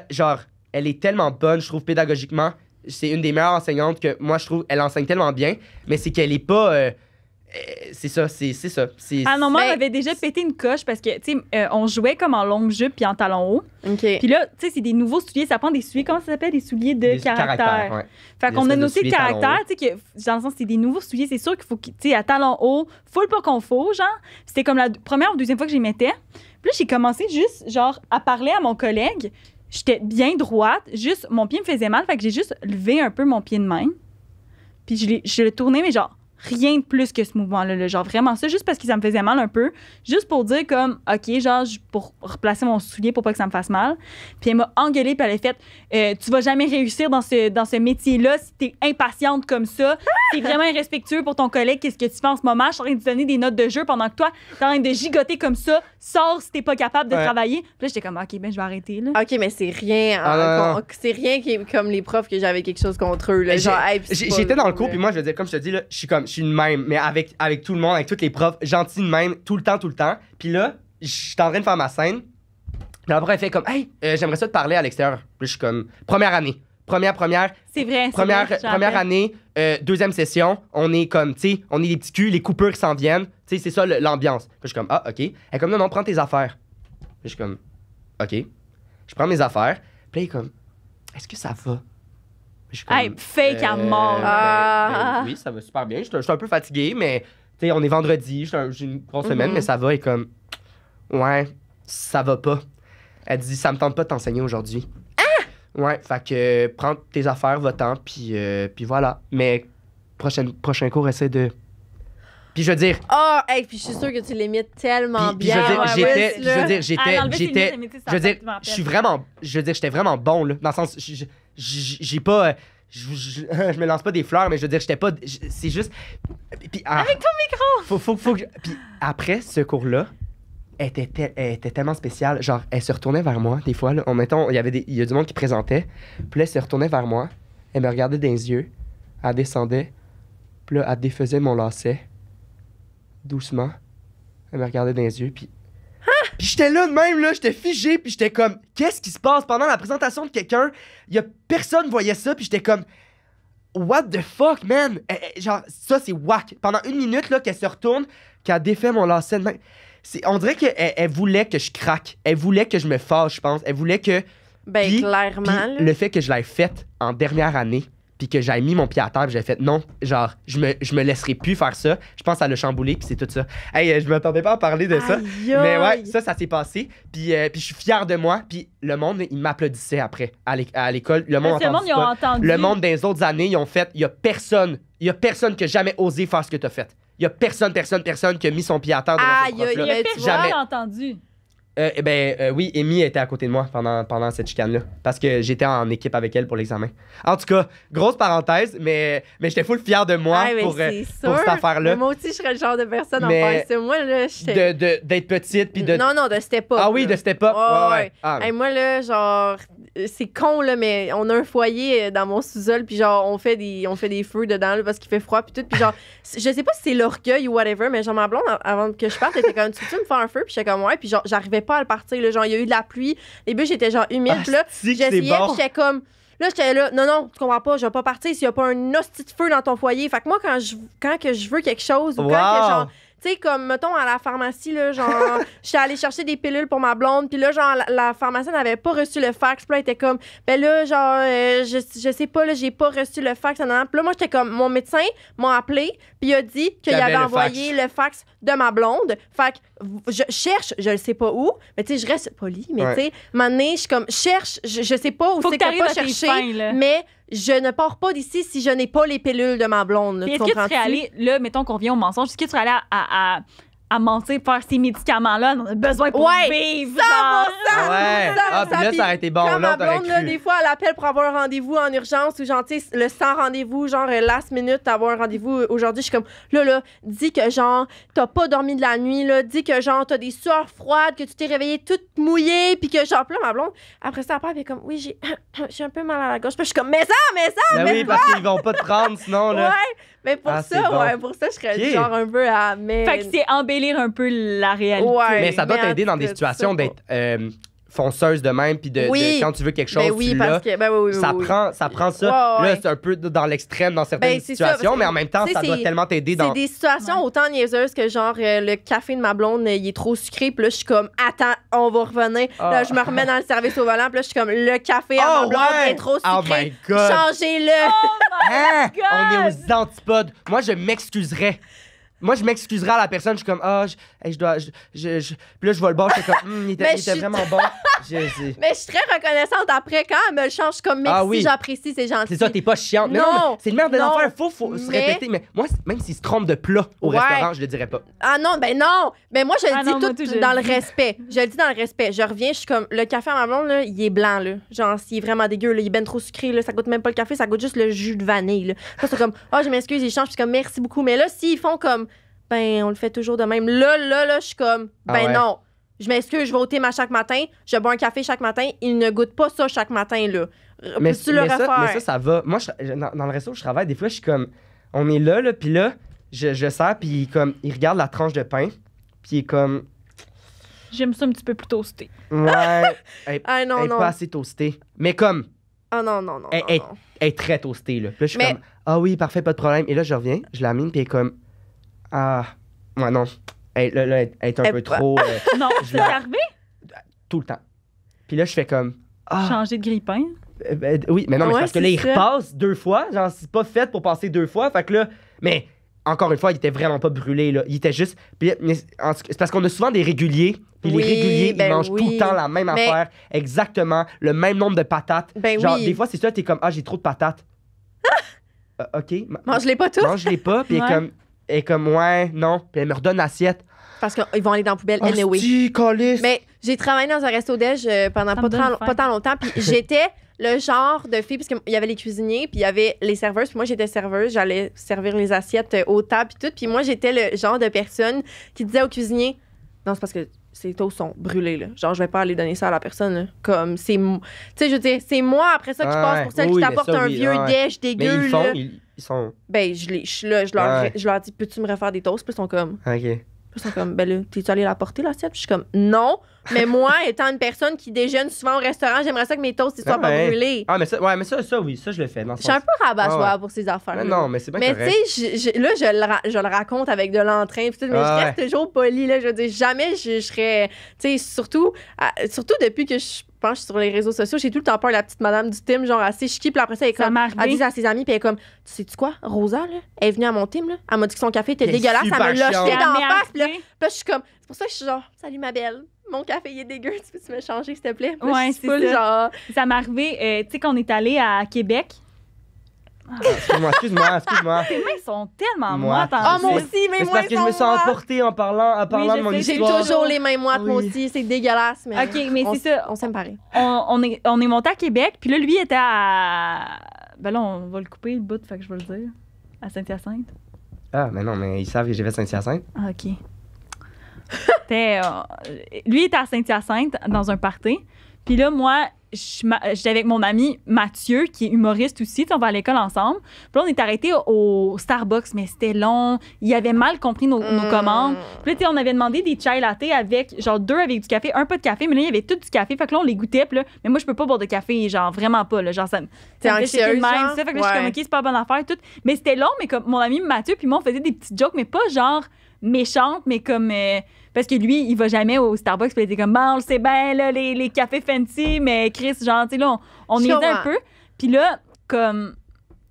A: genre, elle est tellement bonne, je trouve, pédagogiquement. C'est une des meilleures enseignantes que moi, je trouve, elle enseigne tellement bien. Mais c'est qu'elle est pas. Euh, euh, c'est ça, c'est ça. À un
B: moment, on avait déjà pété une coche parce que, tu sais, euh, on jouait comme en longue jupe puis en talon haut. Puis là, tu sais, c'est des nouveaux souliers. Ça prend des souliers, comment ça s'appelle? Des souliers de caractère. Fait qu'on a souliers le caractère, tu sais, dans le sens, c'est des nouveaux souliers. C'est sûr qu'il faut, tu sais, à talon haut, faut pas qu'on genre. C'était comme la première ou deuxième fois que j'y mettais. Puis là, j'ai commencé juste, genre, à parler à mon collègue. J'étais bien droite, juste, mon pied me faisait mal. Fait que j'ai juste levé un peu mon pied de main. Puis je l'ai tourné, mais genre rien de plus que ce mouvement-là. Genre vraiment ça, juste parce que ça me faisait mal un peu, juste pour dire comme, OK, genre, pour replacer mon soulier pour pas que ça me fasse mal. Puis elle m'a engueulée, puis elle a fait, euh, tu vas jamais réussir dans ce, dans ce métier-là si t'es impatiente comme ça. T'es vraiment irrespectueux pour ton collègue. Qu'est-ce que tu fais en ce moment? Je suis en train de donner des notes de jeu pendant que toi, t'es en train de gigoter comme ça. Sors si
C: t'es pas capable de travailler. Puis là, j'étais comme, OK, ben je vais arrêter, là. OK, mais c'est rien. Ah, c'est rien qui, comme les profs que j'avais quelque chose contre eux, là. j'étais dans le cours, puis
A: moi, je veux dire, comme je te dis, là, je suis comme, je suis une même, mais avec, avec tout le monde, avec toutes les profs, gentil de même, tout le temps, tout le temps. Puis là, je suis en train de faire ma scène. Puis après, elle fait comme Hey, euh, j'aimerais ça te parler à l'extérieur. Puis je suis comme Première année. Première, première.
B: C'est vrai, Première, vrai, première année,
A: euh, deuxième session, on est comme, tu sais, on est des petits culs, les coupeurs qui s'en viennent. Tu sais, c'est ça l'ambiance. Puis je suis comme Ah, OK. Elle est comme Non, non, prends tes affaires. Puis je suis comme OK. Je prends mes affaires. Puis elle est comme Est-ce que ça va?
B: hey, fake à euh, mort. Ben, ah. ben
A: oui, ça va super bien. Je suis un peu fatigué, mais on est vendredi, j'ai une grosse semaine, mm-hmm. mais ça va. Et comme, ouais, ça va pas. Elle dit, ça me tente pas de t'enseigner aujourd'hui. Ah! Ouais, fait que prends tes affaires, va-t'en, puis, euh, puis voilà. Mais prochaine, prochain cours, essaie de. Puis je veux dire.
C: Oh, hey, puis je suis sûre que tu l'imites tellement bien. Puis je veux dire, j'étais. Je j'étais. Je veux suis vraiment.
A: Je veux j'étais vraiment bon, là. Dans le sens j'ai pas. Euh, je, me lance pas des fleurs, mais je veux dire, j'étais pas. C'est juste. Puis, ah, ton micro! Puis après ce cours-là, était, était, tellement spécial Genre, elle se retournait vers moi, des fois. Là, en il y avait des... il y a du monde qui présentait. Puis elle se retournait vers moi. Elle me regardait dans les yeux. Elle descendait. Puis là, elle défaisait mon lacet. Doucement. Elle me regardait dans les yeux. Puis puis j'étais là de même, là, j'étais figé, puis j'étais comme, qu'est-ce qui se passe pendant la présentation de quelqu'un? Y a personne voyait ça, puis j'étais comme, what the fuck, man? Eh, eh, genre, ça, c'est whack. Pendant une minute, là, qu'elle se retourne, qu'elle défait mon lacet de On dirait qu'elle elle voulait que je craque. Elle voulait que je me fasse, je pense. Elle voulait que. Ben, clairement. le fait que je l'aie faite en dernière année puis que j'avais mis mon pied à terre, j'ai fait non, genre, je me, je me laisserai plus faire ça. Je pense à le chambouler, puis c'est tout ça. Hey, euh, je m'attendais pas à parler de ça. Mais ouais, ça, ça s'est passé. Puis, euh, puis je suis fier de moi. Puis le monde, il m'applaudissait après à l'école. Le monde, monde, des autres années, ils ont fait, il y a personne, il y a personne qui a jamais osé faire ce que tu as fait. Il y a personne, personne, personne qui a mis son pied à terre dans le prof jamais
B: entendu.
A: Euh, eh ben euh, oui, Amy était à côté de moi pendant, pendant cette chicane-là. Parce que j'étais en équipe avec elle pour l'examen. En tout cas, grosse parenthèse, mais, mais j'étais full fier de moi pour, euh, pour, cette affaire-là. Moi
C: aussi, je serais le genre de personne mais à faire Moi, là, j'étais.
A: D'être de, petite puis de. Non, non, de step up. Ah oui, de step up. ouais, ouais. Ah.
C: moi, là, genre, euh, c'est con, là, mais on a un foyer euh, dans mon sous-sol, puis genre, on fait des, on fait des feux dedans parce qu'il fait froid, puis tout. Puis genre, je sais pas si c'est l'orgueil ou whatever, mais genre, ma blonde, avant que je parte, j'étais comme, tu me faire un feu? Puis j'étais comme, ouais, puis genre, j'arrivais pas à le partir. Là, genre, il y a eu de la pluie. Les bûches j'étais genre humide ah, là. J'essayais, bon. puis j'étais comme. Là, j'étais là, non, non, tu comprends pas, je vais pas partir s'il y a pas un hostie de feu dans ton foyer. Fait que moi, quand je, quand que je veux quelque chose ou quand que genre tu sais, comme, mettons, à la pharmacie, là, genre, suis allée chercher des pilules pour ma blonde, puis là, genre, la, pharmacie pharmacienne n'avait pas reçu le fax, puis là, elle était comme, ben là, genre, euh, je, sais pas, là, j'ai pas reçu le fax, là, moi, j'étais comme, mon médecin m'a appelé, puis il a dit qu'il avait, envoyé le fax. de ma blonde. Fait que je cherche, je ne sais pas où, mais tu sais, je reste polie, mais tu sais, je suis comme, cherche, je, sais pas où c'est que pas cherché, mais je ne pars pas d'ici si je n'ai pas les pilules de ma blonde. Est-ce que tu serais allé, là,
B: mettons qu'on revient au mensonge, est-ce que tu serais allé à à mentir, faire ces médicaments-là, on a besoin pour ouais, vivre. Ça, ah
C: ça, ouais. ça, ah, ça, là, ça a été bon. Quand ma blonde, là, des fois, elle appelle pour avoir un rendez-vous en urgence ou genre, tu sais, le sans rendez-vous, genre, euh, last minute, avoir un rendez-vous euh, aujourd'hui. Je suis comme, là, là, dis que genre, t'as pas dormi de la nuit, là, dis que genre, t'as des sueurs froides, que tu t'es réveillée toute mouillée, puis que genre, là, ma blonde, après ça, elle comme, oui, j'ai, un peu mal à la gauche. Puis je suis comme, mais ça, mais ça, ben mais oui, parce qu'ils vont
A: pas te prendre sinon, là. Ouais,
C: mais pour ah, ça, ouais, pour ça, je serais genre un peu à. Mais... Fait que c'est embêté un peu la réalité. mais ça doit t'aider dans des
A: situations d'être euh, fonceuse de même, puis de, quand tu veux quelque chose, ça, Prend, ça prend ça. Là, c'est un peu dans l'extrême dans certaines ben, situations, mais en même temps, ça doit tellement t'aider dans. C'est des
C: situations autant niaiseuses que genre euh, le café de ma blonde, il est trop sucré, puis là, je suis comme, attends, on va revenir. Ah. Là, je me remets dans le service au volant, puis là, je suis comme, le café à oh, blonde est trop oh sucré. Changez-le. Oh
A: hein? On est aux antipodes. Moi, je m'excuserais. Moi, je m'excuserais à la personne. Je suis comme, ah, oh, je, dois. Je, je, Puis là, je vois le bord. je suis comme,
C: hmm, il était, vraiment était vraiment bon.
A: mais je
C: suis très reconnaissante après quand elle me le change. comme, merci, ah oui. j'apprécie, c'est gentil. C'est ça, t'es pas
A: chiante. Mais non, non c'est le merde de l'enfer Faut, faut se répéter. Mais moi, même s'ils se trompe de plat au restaurant, je le dirais pas.
C: Ah non, ben non. Mais moi, je le ah dis tout, dans le respect. Je le dis dans le respect. Je reviens, je suis comme, le café à ma blonde, là, il est blanc, là. Genre, s'il est vraiment dégueu, là, il est ben trop sucré, là, ça goûte même pas le café, ça goûte juste le jus de vanille, là. c'est comme, ah, oh, je m'excuse, ils changent. Puis comme, merci beaucoup. Mais là, s'ils font comme, ben, on le fait toujours de même. Là, là, là, je suis comme, ah ben non. Je m'excuse, je vais au ma chaque matin, je bois un café chaque matin, il ne goûte pas ça chaque matin, là. Mais, tu le mais mais ça, ça
A: va. Moi, dans, le resto où je travaille, des fois, je suis comme, on est là, là, puis là, je, je sers, puis comme, il regarde la tranche de pain, puis il est comme,
B: J'aime ça un petit peu
C: plus toasté.
A: Ouais. elle, ah, pas assez toastée. Mais comme. Ah non, non, non. Elle, est très toastée, là. Puis là, je suis comme, ah oui, parfait, pas de problème. Et là, je reviens, je la mine, puis est comme, ah, moi non. Elle, est un eh, peu bah. trop. Euh, non, je l'ai tout le temps. Puis là, je fais comme. Ah. Changer de grippin euh, ben, oui, mais non, parce que là, il repasse deux fois. Genre, c'est pas fait pour passer deux fois. Fait que là, mais encore une fois, il était vraiment pas brûlé. Il était juste. c'est parce qu'on a souvent des réguliers. Puis les réguliers, ils ben mangent tout le temps la même affaire, exactement, le même nombre de patates. Ben Genre, des fois, c'est ça, t'es comme, ah, j'ai trop de patates. Ah, ok, Mange-les pas tous. mange-les pas. Puis comme, et comme, ouais, non. Puis elle me redonne l'assiette.
C: Parce qu'ils vont aller dans la poubelle anyway. Mais j'ai travaillé dans un resto déj euh, pendant pas, tant- longtemps. Puis j'étais le genre de fille, parce qu'il y avait les cuisiniers, puis il y avait les serveuses. Puis moi, j'étais serveuse. J'allais servir les assiettes euh, aux tables, puis tout. Puis moi, j'étais le genre de personne qui disait au cuisinier Non, c'est parce que ces taux sont brûlés, là. Genre, je vais pas aller donner ça à la personne, Comme, c'est. Tu sais, je dis c'est moi après ça qui ah passe pour celle qui t'apporte un vieux dégueu, ben, je, les, je, là, je, leur, dis Peux-tu me refaire des toasts Puis ils sont comme. Ah, OK. Puis ils sont comme, ben là, tes allé la porter, l'assiette? Puis je suis comme, non, mais moi, étant une personne qui déjeune souvent au restaurant, j'aimerais ça que mes toasts, ils soient pas brûlés.
A: Ah, mais ça, ouais, mais ça, ça, oui, ça, je le fais. je suis un peu rabat pour ces affaires. là non, mais c'est bien Mais tu
C: sais, là, je le, je le, raconte avec de l'entrain, mais je reste toujours poli, là. Je veux dire, jamais je, serais. Tu sais, surtout, ah, surtout depuis que je je pense sur les réseaux sociaux, j'ai tout le temps peur la petite madame du team, genre assez chiqui. Puis après ça, elle, est comme, elle dit à ses amis, puis elle est comme, tu sais-tu quoi, Rosa, là, elle est venue à mon team, là, elle m'a dit que son café était dégueulasse, elle me l'a jeté d'en face. Puis là, je suis comme, c'est pour ça que je suis genre, salut ma belle, mon café est dégueu, tu peux-tu me changer, s'il te plaît? ouais, c'est ça. Genre...
B: Ça m'est arrivé, euh, tu sais, qu'on est allé à Québec
A: ah, excuse-moi, excuse-moi, excuse-moi. Tes
B: mains sont tellement moites Ah, moi aussi, mes mains sont parce que je me sens emportée
A: en parlant, de mon histoire. J'ai toujours les mains moites, moi
B: aussi. C'est dégueulasse, mais. OK, mais c'est ça. On s'est me On, est, on est monté à Québec, puis là, lui était à. Ben là, on va le couper, le bout, fait que je vais le dire. À Saint-Hyacinthe.
A: Ah, mais non, mais ils savent que j'ai à Saint-Hyacinthe.
B: Ah, OK. Euh, lui, était à Saint-Hyacinthe dans un party. Puis là, moi, j'étais avec mon ami Mathieu, qui est humoriste aussi. On va à l'école ensemble. Puis là, on est arrêté au Starbucks, mais c'était long. Il avait mal compris nos, mm. commandes. Puis là, on avait demandé des chai latte avec, genre, deux avec du café, un peu de café, mais là, il y avait tout du café. Fait que là, on les goûtait. là, mais moi, je peux pas boire de café, genre, vraiment pas. Là, genre, ça, me que je suis comme, OK, c'est pas bonne affaire. Mais c'était long, mais comme mon ami Mathieu, puis moi, on faisait des petites jokes, mais pas genre méchante, mais comme. Euh, parce que lui, il va jamais au Starbucks, puis il était comme, bon, c'est bien, là, les, les, cafés fancy, mais Chris, genre, tu là, on, on est un peu. Puis là, comme.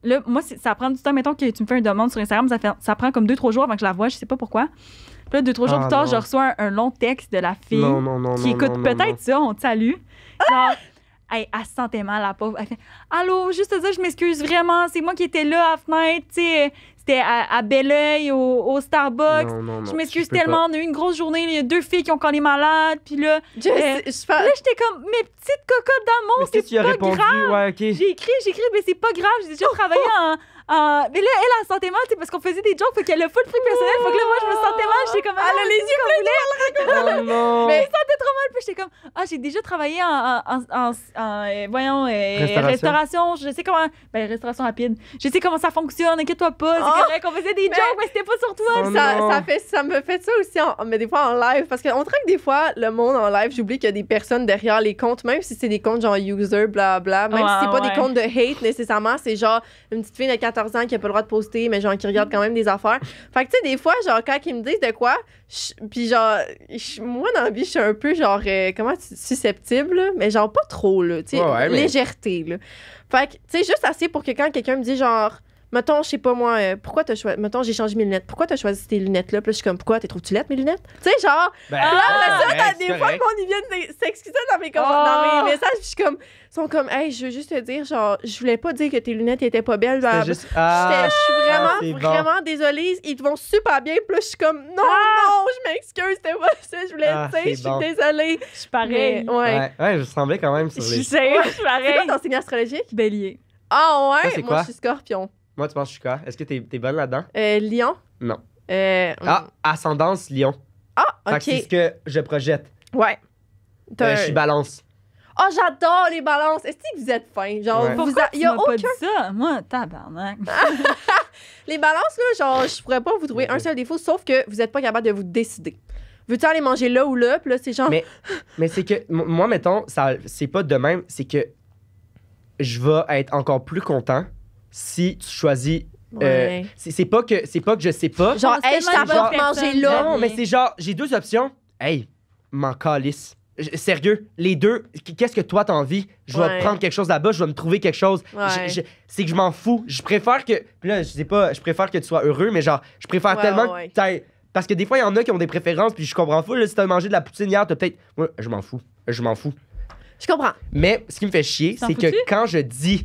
B: Là, moi, ça prend du temps. Mettons que tu me fais une demande sur Instagram, ça, fait, ça prend comme deux, trois jours avant que je la vois, je sais pas pourquoi. Puis là, deux, trois jours ah, plus tard, je reçois un, long texte de la fille qui écoute peut-être ça, on te salue. elle, se sentait mal, la pauvre. Elle fait Allô, juste ça, je m'excuse vraiment, c'est moi qui étais là à la tu sais, à, à Belleuil, au, Starbucks. je m'excuse tellement, on a eu une grosse journée, il y a deux filles qui ont quand même malade puis là, euh, là j'étais comme mes petites cocottes d'amour, c'est pas grave. J'ai écrit, j'ai écrit, mais c'est pas grave, j'ai déjà travaillé oh, oh, en mais là, elle, elle sentait mal, parce qu'on faisait des jokes, fait qu'elle a full prix personnel. Faut que là, moi, je me sentais mal. J'étais comme, elle a ah, les yeux pleins de Oh non! Mais ça, trop mal. Puis j'étais comme, ah, j'ai déjà travaillé en, euh, voyons, euh, restauration. Je sais
C: comment, ben, restauration rapide. Je sais comment ça fonctionne, inquiète-toi pas. C'est ah! correct, on
B: faisait des ben, jokes, mais c'était pas sur toi. Oh
C: ça, me fait ça aussi, mais des fois en live, parce qu'on traque des fois le monde en live, j'oublie qu'il y a des personnes derrière les comptes, même si c'est des comptes genre user, bla même si c'est pas des comptes de hate nécessairement, c'est genre une petite fille de 14 ans qui a pas le droit de poster, mais genre qui regarde quand même des affaires. Fait que tu sais, des fois, genre quand ils me disent de quoi, puis genre, moi dans la vie, je suis un peu genre, euh, comment susceptible, mais genre pas trop, là, tu sais, légèreté, Fait que, tu sais, juste assez pour que quand quelqu'un me dit genre, mettons, je sais pas moi, euh, pourquoi t'as choisi. Mettons, j'ai changé mes lunettes. Pourquoi t'as choisi tes lunettes-là? Puis je suis comme, pourquoi t'es trouves-tu lettres, mes lunettes? Tu sais, genre, là, ben, ah, ben, des fois, qu'on y vient vient s'excuser dans mes, commentaires, dans mes ah! messages. je suis comme, sont comme, hey, je veux juste te dire, genre, je voulais pas dire que tes lunettes étaient pas belles. Bah, je suis ah, vraiment, vraiment désolée. Ils te vont super bien. Puis je suis comme, non, ah! non, je m'excuse, c'était pas ça. Je voulais, dire. je suis désolée. Je suis pareil. ouais.
A: ouais. je semblais quand même sur les. Je sais,
C: je suis C'est quoi ton signe astrologique? Bélier. Ah ouais, moi je suis scorpion.
A: Moi, tu penses que je suis quoi? Est-ce que t'es es bonne là-dedans? Euh, lion. Non.
C: Euh, ah,
A: ascendance, lion. Ah, ok. c'est ce que je projette.
C: Ouais. Euh, je suis balance. Oh, j'adore les balances. Est-ce que vous êtes faim? Genre, y a aucun- pas ça? Moi, tabarnak. Les balances, là, genre, je pourrais pas vous trouver un seul défaut, sauf que vous êtes pas capable de vous décider. Veux-tu aller manger là ou là? Puis là, c'est genre. Mais-
A: c'est que, moi, mettons, ça- c'est pas de même, c'est que je vais être encore plus content si tu choisis euh, c'est pas que c'est pas que je sais pas. Genre, je manger là. mais c'est genre, j'ai deux options. Hey, m'en calisse. Sérieux, les deux, qu'est-ce que toi t'as envie? Je vais prendre quelque chose là-bas, je vais me trouver quelque chose. C'est que je m'en fous. Je préfère que. Là, je sais pas, je préfère que tu sois heureux, mais genre, je préfère tellement Parce que des fois, il y en a qui ont des préférences, puis je comprends fou. Là, si t'as mangé de la poutine hier, t'as peut-être. je m'en fous. Je m'en fous. Je comprends. Mais ce qui me fait chier, c'est que quand je dis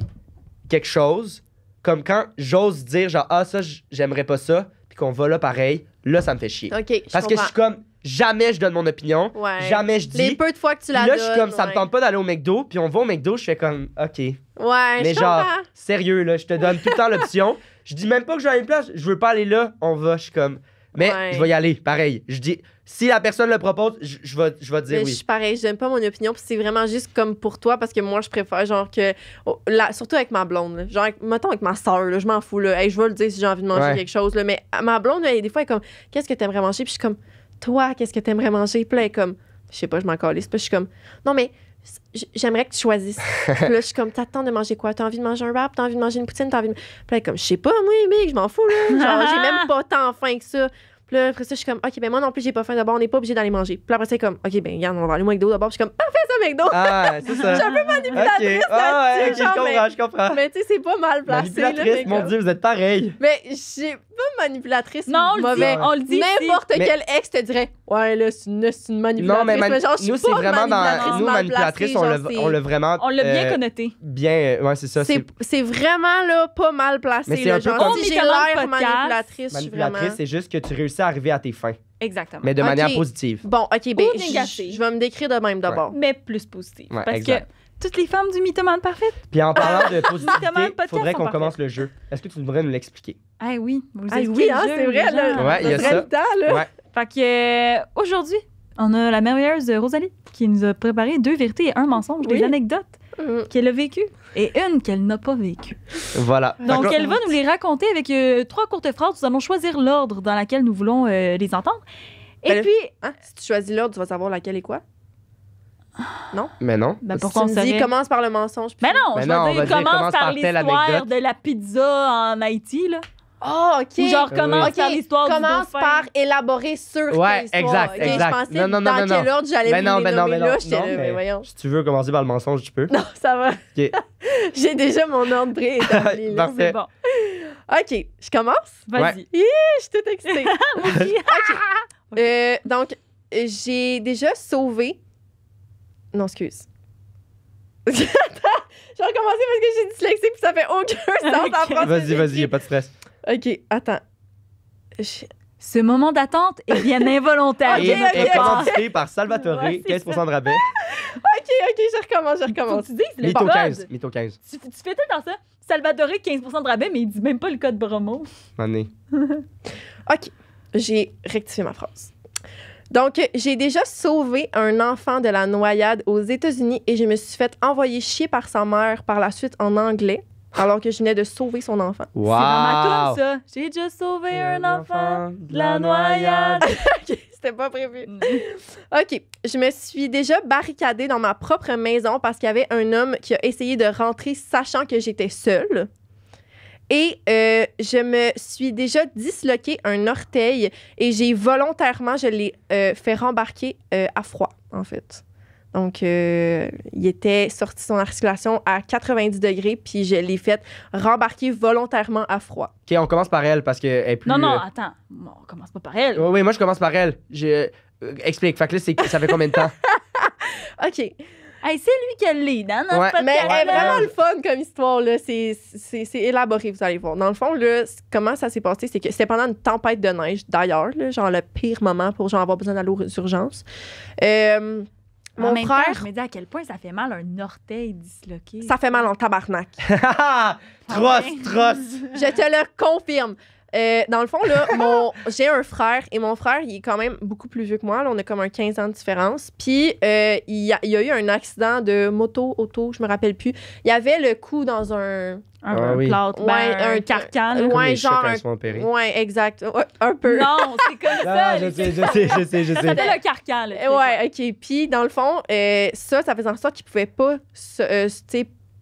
A: quelque chose, comme quand j'ose dire, genre, ah, ça, j'aimerais pas ça, puis qu'on va là pareil, là, ça me fait chier. Parce que je suis comme, jamais je donne mon opinion, jamais je dis. Les peu de fois que tu la Là, je suis comme, ça me tente pas d'aller au McDo, puis on va au McDo, je fais comme, OK.
C: Ouais, Mais genre,
A: sérieux, là, je te donne tout le temps l'option. Je dis même pas que j'ai une place, je veux pas aller là, on va, je suis comme. Mais je vais y aller, pareil. Je dis, si la personne le propose, je, vais, je vais dire oui. Je suis
C: pareil, j'aime pas mon opinion, c'est vraiment juste comme pour toi, parce que moi, je préfère, genre, que. Oh, surtout avec ma blonde, genre, mettons avec ma soeur, je m'en fous, là. je vais le dire si j'ai envie de manger quelque chose, là, mais ma blonde, des fois, elle est comme, qu'est-ce que t'aimerais manger? Puis je suis comme, toi, qu'est-ce que t'aimerais manger? Puis elle est comme, je sais pas, je m'en calisse. Puis je suis comme, non, mais j'aimerais que tu choisisses. puis là, je suis comme, t'attends de manger quoi? T'as envie de manger un wrap? T'as envie de manger une poutine? T'as envie de. Puis comme, je sais pas, moi, mec, je m'en fous, là. Genre, j'ai même pas tant faim que ça. Puis là, après ça, je suis comme, OK, ben moi non plus, j'ai pas faim. D'abord, on n'est pas obligé d'aller manger. Puis là, après, c'est comme, OK, ben regarde, on va aller au McDo d'abord. je suis comme, parfait, ça, McDo. Ah, c'est ça. je suis un peu manipulatrice. OK, ah, ouais, je comprends, mais, je comprends. Mais tu sais, c'est pas mal placé. Manipulatrice, mon Dieu, vous
A: êtes pareil.
C: Mais je suis pas manipulatrice. Non, on On le dit. N'importe quel ex te dirait, Ouais, là, c'est une, manipulatrice. Non, mais, nous, c'est vraiment dans. Nous, manipulatrice, on l'a vraiment. On l'a bien euh, connoté.
A: Bien, ouais, c'est ça.
C: C'est vraiment, là, pas mal placé. Mais c'est un peu genre, comme j'ai l'air manipulatrice. Manipulatrice,
A: c'est juste que tu réussis à arriver à tes fins.
C: Exactement. Mais de manière positive. Bon, OK, ben, je, je vais me décrire de même
B: d'abord. Mais plus positive. Ouais, parce que toutes les femmes du mythomane parfaite. Puis en parlant de positivité, il faudrait qu'on commence
A: le jeu. Est-ce que tu devrais nous l'expliquer?
B: Ah oui, vous ah, oui, ah, c'est vrai,
C: Ouais,
A: il y a ça. le là. Ouais.
B: Fait qu'aujourd'hui, aujourd'hui, on a la merveilleuse Rosalie qui nous a préparé deux vérités et un mensonge, des anecdotes mm. qu'elle a vécues et une qu'elle n'a pas vécue.
A: Voilà. Donc, elle va nous
B: les raconter avec euh, trois courtes phrases. Nous allons choisir l'ordre dans lequel
C: nous voulons euh, les entendre. Et puis. Hein, si tu choisis l'ordre, tu vas savoir laquelle est quoi? Non?
A: Mais non. Ben, tu me dis commence
C: par le mensonge. Mais ben ben non, dire, commence, par, par
A: l'histoire de
B: la pizza en Haïti, là. Ah, oh, OK. Ou genre, commence par
C: élaborer sur ouais, exact, exact. Je pensais non, non, non, dans quel ordre j'allais ben ben mais ben non, mais non, là, là, mais voyons. Si
A: tu veux commencer par le mensonge, tu peux. Non, ça va. Ok,
C: J'ai déjà mon ordre préétabli. Parfait. Bon. OK, je commence? Vas-y. je suis toute excitée. OK. Euh, donc, j'ai déjà sauvé... Non, excuse. Attends, je vais recommencer parce que j'ai dyslexie et ça fait aucun sens en français. Vas-y,
A: vas-y, y a pas de stress.
C: OK, attends.
B: Ce moment d'attente est bien involontaire. okay, est commandité
A: par Salvatore, 15 de rabais.
B: OK, OK, je recommence, je recommence. Qu'est-ce que tu dis le Mito 15,
A: Mito 15. Tu,
B: tu, fais tout dans ça. Salvatore, 15 de rabais, mais il dit même pas le code promo. Année. OK,
C: j'ai rectifié ma phrase. Donc, j'ai déjà sauvé un enfant de la noyade aux États-Unis et je me suis fait envoyer chier par sa mère par la suite en anglais alors que je venais de sauver son enfant. Wow. C'est ma ça. J'ai juste sauvé un, enfant de la noyade. Ok, C'était pas prévu. Mm. OK. Je me suis déjà barricadée dans ma propre maison parce qu'il y avait un homme qui a essayé de rentrer sachant que j'étais seule. Et euh, je me suis déjà disloqué un orteil et j'ai volontairement, je l'ai euh, fait rembarquer euh, à froid, en fait. Donc, euh, il était sorti son articulation à 90 degrés, puis je l'ai fait rembarquer volontairement à froid.
A: OK, on commence par elle parce qu'elle est plus. Non, non, euh,
C: attends. On commence pas par
A: elle. Oui, moi, je commence par elle. Je... Euh, explique. Fait que là, ça fait combien de temps?
C: OK. c'est lui qui a le lead, hein, Mais elle eh, est vraiment le fun comme histoire, là. C'est, c'est, c'est élaboré, vous allez voir. Dans le fond, là, comment ça s'est passé, c'est que c'était pendant une tempête de neige, d'ailleurs, genre le pire moment pour genre avoir besoin d'aller aux urgences.
B: Mon en je me
C: dis à quel point ça fait mal un orteil disloqué. Ça fait mal en tabarnak. trosse, trosse. Je te le confirme. Euh, dans le fond, là, mon, j'ai un frère et mon frère, il est quand même beaucoup plus vieux que moi. on a comme un 15 ans de différence. Puis, euh, il, y a, eu un accident de moto, auto, je me rappelle plus. Il y avait le coup dans un. Un, ah, ben, un carcan. genre. ouais, exact. un peu. Non, c'est comme ça. je, sais, je sais, je sais, C'était le carcan, là, Ouais, OK. Puis, dans le fond, euh, ça, ça faisait en sorte qu'il pouvait pas se,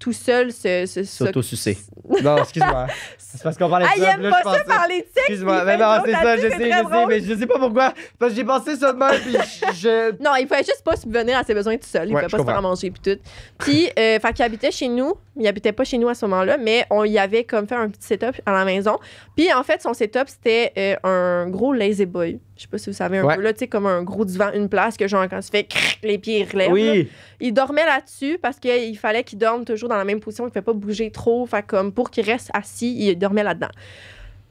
C: tout seul c'est se S'auto-sucer.
A: non, excuse-moi. C'est parce qu'on parlait de ah, ça. Ah, il aime pas ça parler de sexe. Excuse-moi. Mais non, c'est ça, je sais, je sais, mais
C: je sais pas pourquoi. Parce que j'ai pensé ça puis je. Non, il fallait juste pas subvenir à ses besoins tout seul. Il ne pas se faire manger, puis tout. Puis, euh, fait habitait chez nous, il habitait pas chez nous à ce moment-là, mais on y avait comme fait un petit setup à la maison. Puis en fait, son setup, c'était euh, un gros lazy boy. Je sais pas si vous savez un peu, là, tu sais, comme un gros divan, une place que genre, quand tu fais les pieds, relèvent. Oui. Il dormait là-dessus parce qu'il fallait qu'il dorme toujours dans la même position, qu'il ne pas bouger trop. Fait comme pour qu'il reste assis, il dormait là-dedans.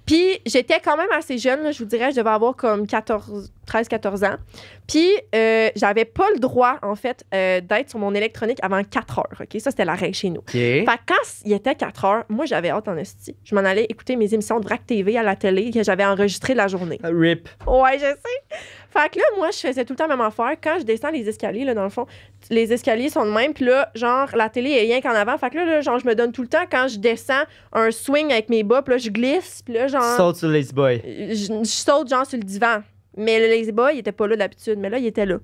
C: Puis j'étais quand même assez jeune, je vous dirais, je devais avoir comme 14, 13, 14 ans. Puis euh, j'avais pas le droit, en fait, euh, d'être sur mon électronique avant 4 heures. OK? Ça, c'était la règle chez nous. Fait quand il était 4 heures, moi, j'avais hâte en esti. Je m'en allais écouter mes émissions de VRAC TV à la télé que j'avais enregistrées la journée. Ah, rip. Ouais, je sais. Fait que là, moi, je faisais tout le temps la même affaire. Quand je descends les escaliers, là, dans le fond, les escaliers sont de même. Puis là, genre, la télé est rien qu'en avant. Fait que là, genre, je me donne tout le temps quand je descends un swing avec mes bas. Puis là, je glisse. Puis là, genre. Saute
A: sur le lazy boy.
C: Je, saute, genre, sur le divan. Mais le lazy boy, il était pas là d'habitude. Mais là, il était là.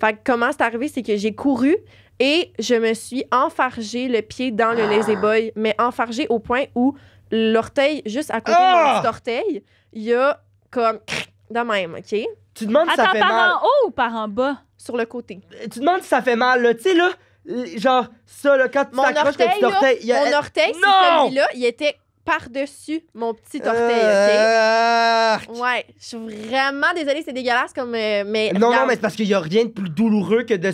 C: Fait que comment c'est arrivé, c'est que j'ai couru. Et je me suis enfargé le pied dans le lazy ah! boy, mais enfargé au point où l'orteil, juste à côté de l'orteil, ah! il y a comme de même, OK? Tu demandes ça fait par en haut ou par en bas? Sur le côté. Euh, tu demandes si ça fait mal, là. Tu sais, là, genre, ça, là, quand tu t'accroches ton petit orteil. il a- Mon orteil, celui-là, il était par-dessus mon petit orteil, euh, Ouais, je suis vraiment désolée, c'est dégueulasse comme... Euh, mais Non, non, mais c'est
A: parce qu'il y a rien de plus douloureux que de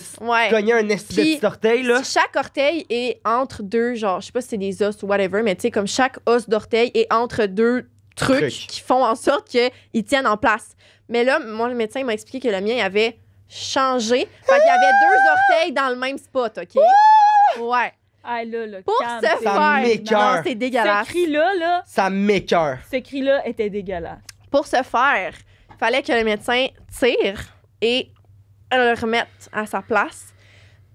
A: cogner un espèce de petit
C: orteil, là. Chaque orteil est entre deux, genre, je sais pas si c'est des os ou whatever, mais tu sais, comme chaque os d'orteil est entre deux trucs qui font en sorte qu'ils tiennent en place. Mais là, moi, le médecin m'a expliqué que le mien avait changé. Fait qu'il y avait deux ah! orteils dans le même spot, OK? Ouais. Pour ce faire. c'est dégueulasse. Ce
A: cri-là, là, Ça m'écœure.
C: ce cri-là était dégueulasse. Pour ce faire, fallait que le médecin tire et le remette à sa place.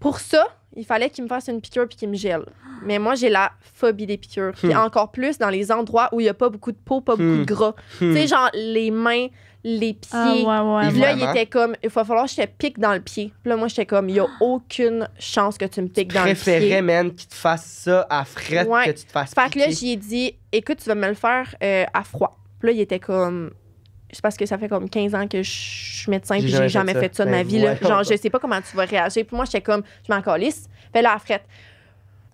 C: Pour ça, il fallait qu'il me fasse une piqûre puis qu'il me gèle. Mais moi, j'ai la phobie des piqûres. Puis hmm. encore plus dans les endroits où il n'y a pas beaucoup de peau, pas beaucoup de hmm. gras. Hmm. Tu sais, genre les mains, les pieds. Ah, là, il était comme, il va falloir que je te pique dans le pied. Puis là, moi, j'étais comme, il n'y a aucune chance que tu me piques dans le pied. préférais, même
A: qu'il te fasse ça à fret que tu te fasses Fait
C: que là, j'ai dit, écoute, tu vas me le faire euh, à froid. Puis là, il était comme, c'est parce que ça fait comme 15 ans que je suis médecin puis j'ai jamais fait, ça, de ma ben, vie. Genre, je sais pas comment tu vas réagir. Puis moi, j'étais comme, je m'en calisse. Fais-le à fret.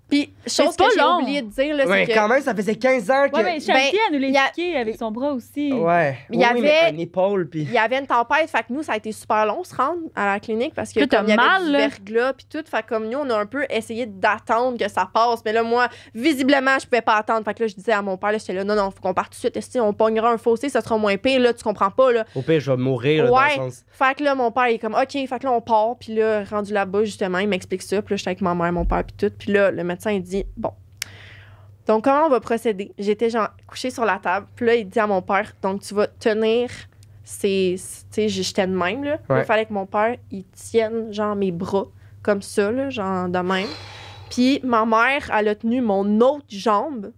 C: Puis, chose que j'ai oublié de dire, c'est que... quand même,
B: ça faisait 15 ans que... Ouais, mais Chantier
C: ben, nous l'a avec son bras aussi. Ouais. Il y avait... une
A: épaule, puis... Il y
C: avait une tempête, fait que nous, ça a été super long de se rendre à la clinique parce que comme, il y avait mal, du verglas, puis tout. Fait que comme nous, on a un peu essayé d'attendre que ça passe. Mais là, moi, visiblement, je pouvais pas attendre. Fait que là, je disais à mon père, là, j'étais là, non, non, faut qu'on parte tout de suite. Si on pognera un fossé, ça sera moins pire, là, tu comprends pas, là.
A: Au pire, je vais mourir, là, ouais. dans le
C: Fait que là, mon père, il est comme, OK, fait que là, on part. Puis là, rendu là-bas, justement, il m'explique ça. Puis là, j'étais avec ma mère, mon père, puis tout. Puis là, le médecin, dit Bon. Donc, comment on va procéder J'étais genre couchée sur la table. Puis là, il dit à mon père Donc, tu vas tenir ces... » tu sais j'étais de même là il fallait que mon père il tienne genre mes bras comme ça là, genre de même puis ma mère elle a tenu mon autre jambe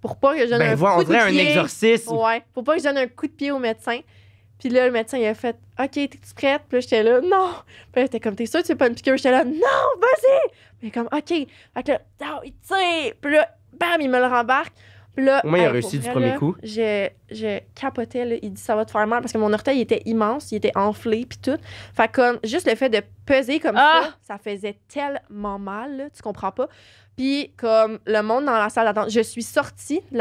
C: pour pas que je donne ben, un coup de pied un ouais pour pas que je donne un coup de pied au médecin puis là, le médecin, il a fait OK, t'es-tu prête? Puis là, j'étais là, non. Puis là, t'es comme, t'es sûr que fais pas une piqûre? J'étais là, non, vas-y. Mais comme, OK. Fait que là, il Puis là, bam, il me le rembarque. Puis là, Au moins, il a réussi du premier coup. J'ai, j'ai capoté, Il dit, ça va te faire mal parce que mon orteil, était immense, il était enflé, puis tout. Fait que, comme, juste le fait de peser comme ah! ça, ça faisait tellement mal, tu comprends pas. Puis, comme, le monde dans la salle d'attente, je suis sortie de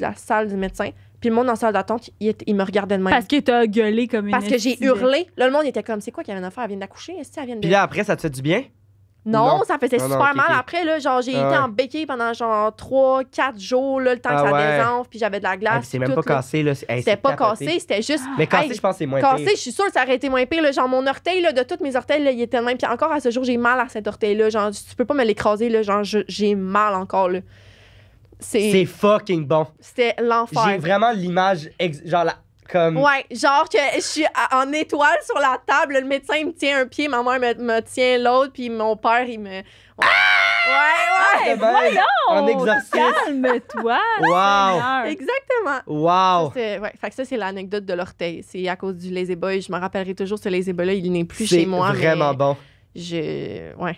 C: la salle du médecin puis le monde en salle d'attente, il, me regardait de même. Parce que t'as gueulé comme une Parce que j'ai hurlé. Là, le monde était comme, c'est quoi qu'il y a une faire? Elle vient d'accoucher? Est-ce qu'elle vient de. Puis
A: là, après, ça te fait du bien?
C: Non, ça faisait super mal. Après, là, genre, j'ai ah été en béquille pendant genre 3, 4 jours, là, le temps que ah ça descend puis j'avais de la glace. Ah, c'est même pas cassé,
A: c'était pas cassé, c'était juste. Mais cassé, je pense c'est moins cassé, pire. Cassé, je suis
C: sûre que ça aurait été moins pire. genre, mon orteil, de tous mes orteils, il était le même. Puis encore à ce jour, j'ai mal à cet orteil-là. Genre, tu peux pas me l'écraser, Genre, j'ai mal encore, là. C'est
A: fucking bon.
C: C'était l'enfer. J'ai
A: vraiment l'image, genre la, comme...
C: Ouais, genre que je suis en étoile sur la table, le médecin il me tient un pied, ma mère me, tient l'autre, puis mon père il me. Ouais, Ah! Ouais, ouais, voyons! En Calme-toi! wow! Exactement! Wow! Ça, ouais, fait que ça, c'est l'anecdote de l'orteil. C'est à cause du Lazy Boy. Je me rappellerai toujours ce Lazy Boy-là, il n'est plus chez moi. C'est vraiment bon. j'ai Ouais.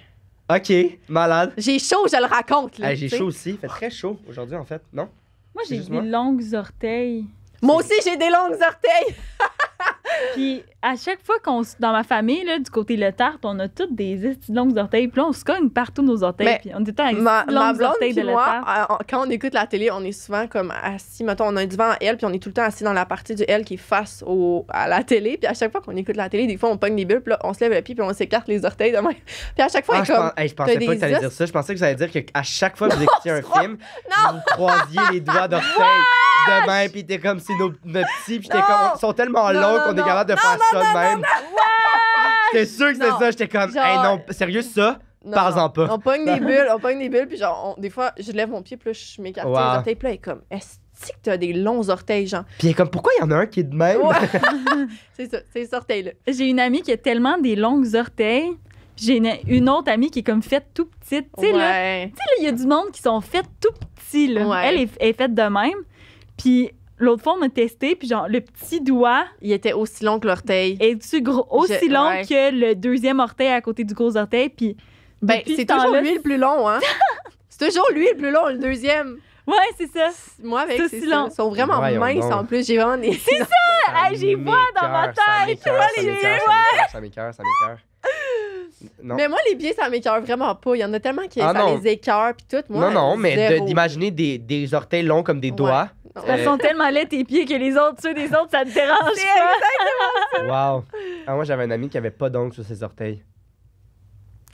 C: OK, malade. J'ai chaud, je le raconte. j'ai chaud aussi. Il fait très chaud aujourd'hui, en
A: fait. Non?
B: Moi, j'ai des longues orteils. Moi aussi, j'ai des longues orteils. Puis à chaque fois qu'on dans ma famille là, du côté le tarte, on a toutes des longues orteils. Puis là, on se cogne partout nos orteils. Mais puis on est tout les Ma, blonde orteils de moi,
C: euh, quand on écoute la télé, on est souvent comme assis, mettons, on a du vent L, puis on est tout le temps assis dans la partie du L qui est face au, à la télé. Puis à chaque fois qu'on écoute la télé, des fois, on pogne des bulles, puis là, on se lève le pied, puis on s'écarte les orteils de même. Puis à chaque fois, Ah, je, comme... je pensais pas que t'allais dire
A: ça. Je pensais que ça allait dire qu'à chaque fois que vous écoutiez un film, vous croisiez les doigts d'orteils de même, puis t'es comme c'est nos, nos petits, puis t'es comme sont tellement longs on est capable de faire ça de même. J'étais sûr que c'était ça. J'étais comme, non, sérieux, ça? Parle-en pas. On
C: pogne des bulles, on pogne des bulles, puis genre, des fois, je lève mon pied, puis je m'écarte wow. les orteils, puis là, elle est comme, est que t'as des longs orteils, genre.
A: Puis elle est comme, pourquoi il y en a un qui est de même?
C: c'est ça, c'est ces orteils-là. J'ai une amie qui a tellement des longues orteils. J'ai une,
B: autre amie qui est comme faite tout petite. Tu sais, ouais. là, il y a du monde qui sont faites tout petits, là. Elle est, est faite de même. Puis l'autre fois, on a testé, puis genre, le petit doigt. Il était aussi long que l'orteil. Est-tu aussi long que le deuxième orteil à côté du gros orteil, puis.
C: Ben, c'est toujours lui le plus long, hein? c'est toujours lui le plus long, le deuxième. Ouais, c'est ça. Moi, avec c'est Ils sont vraiment minces en plus. J'ai vraiment des. C'est ça! J'y vois dans ma tête. Ça
A: m'écœure, ça m'écœure. Non. Mais
C: moi, les biais, ça m'écœure vraiment pas. Il y en a tellement qui ah ça les écœure puis tout. Moi, non, non, mais
A: d'imaginer des, orteils longs comme des doigts. Elles eh. sont
C: tellement laid tes pieds que les autres, ceux des autres, ça te dérange
A: pas. Wow. Ah, moi, j'avais un ami qui avait pas d'ongles sur ses orteils.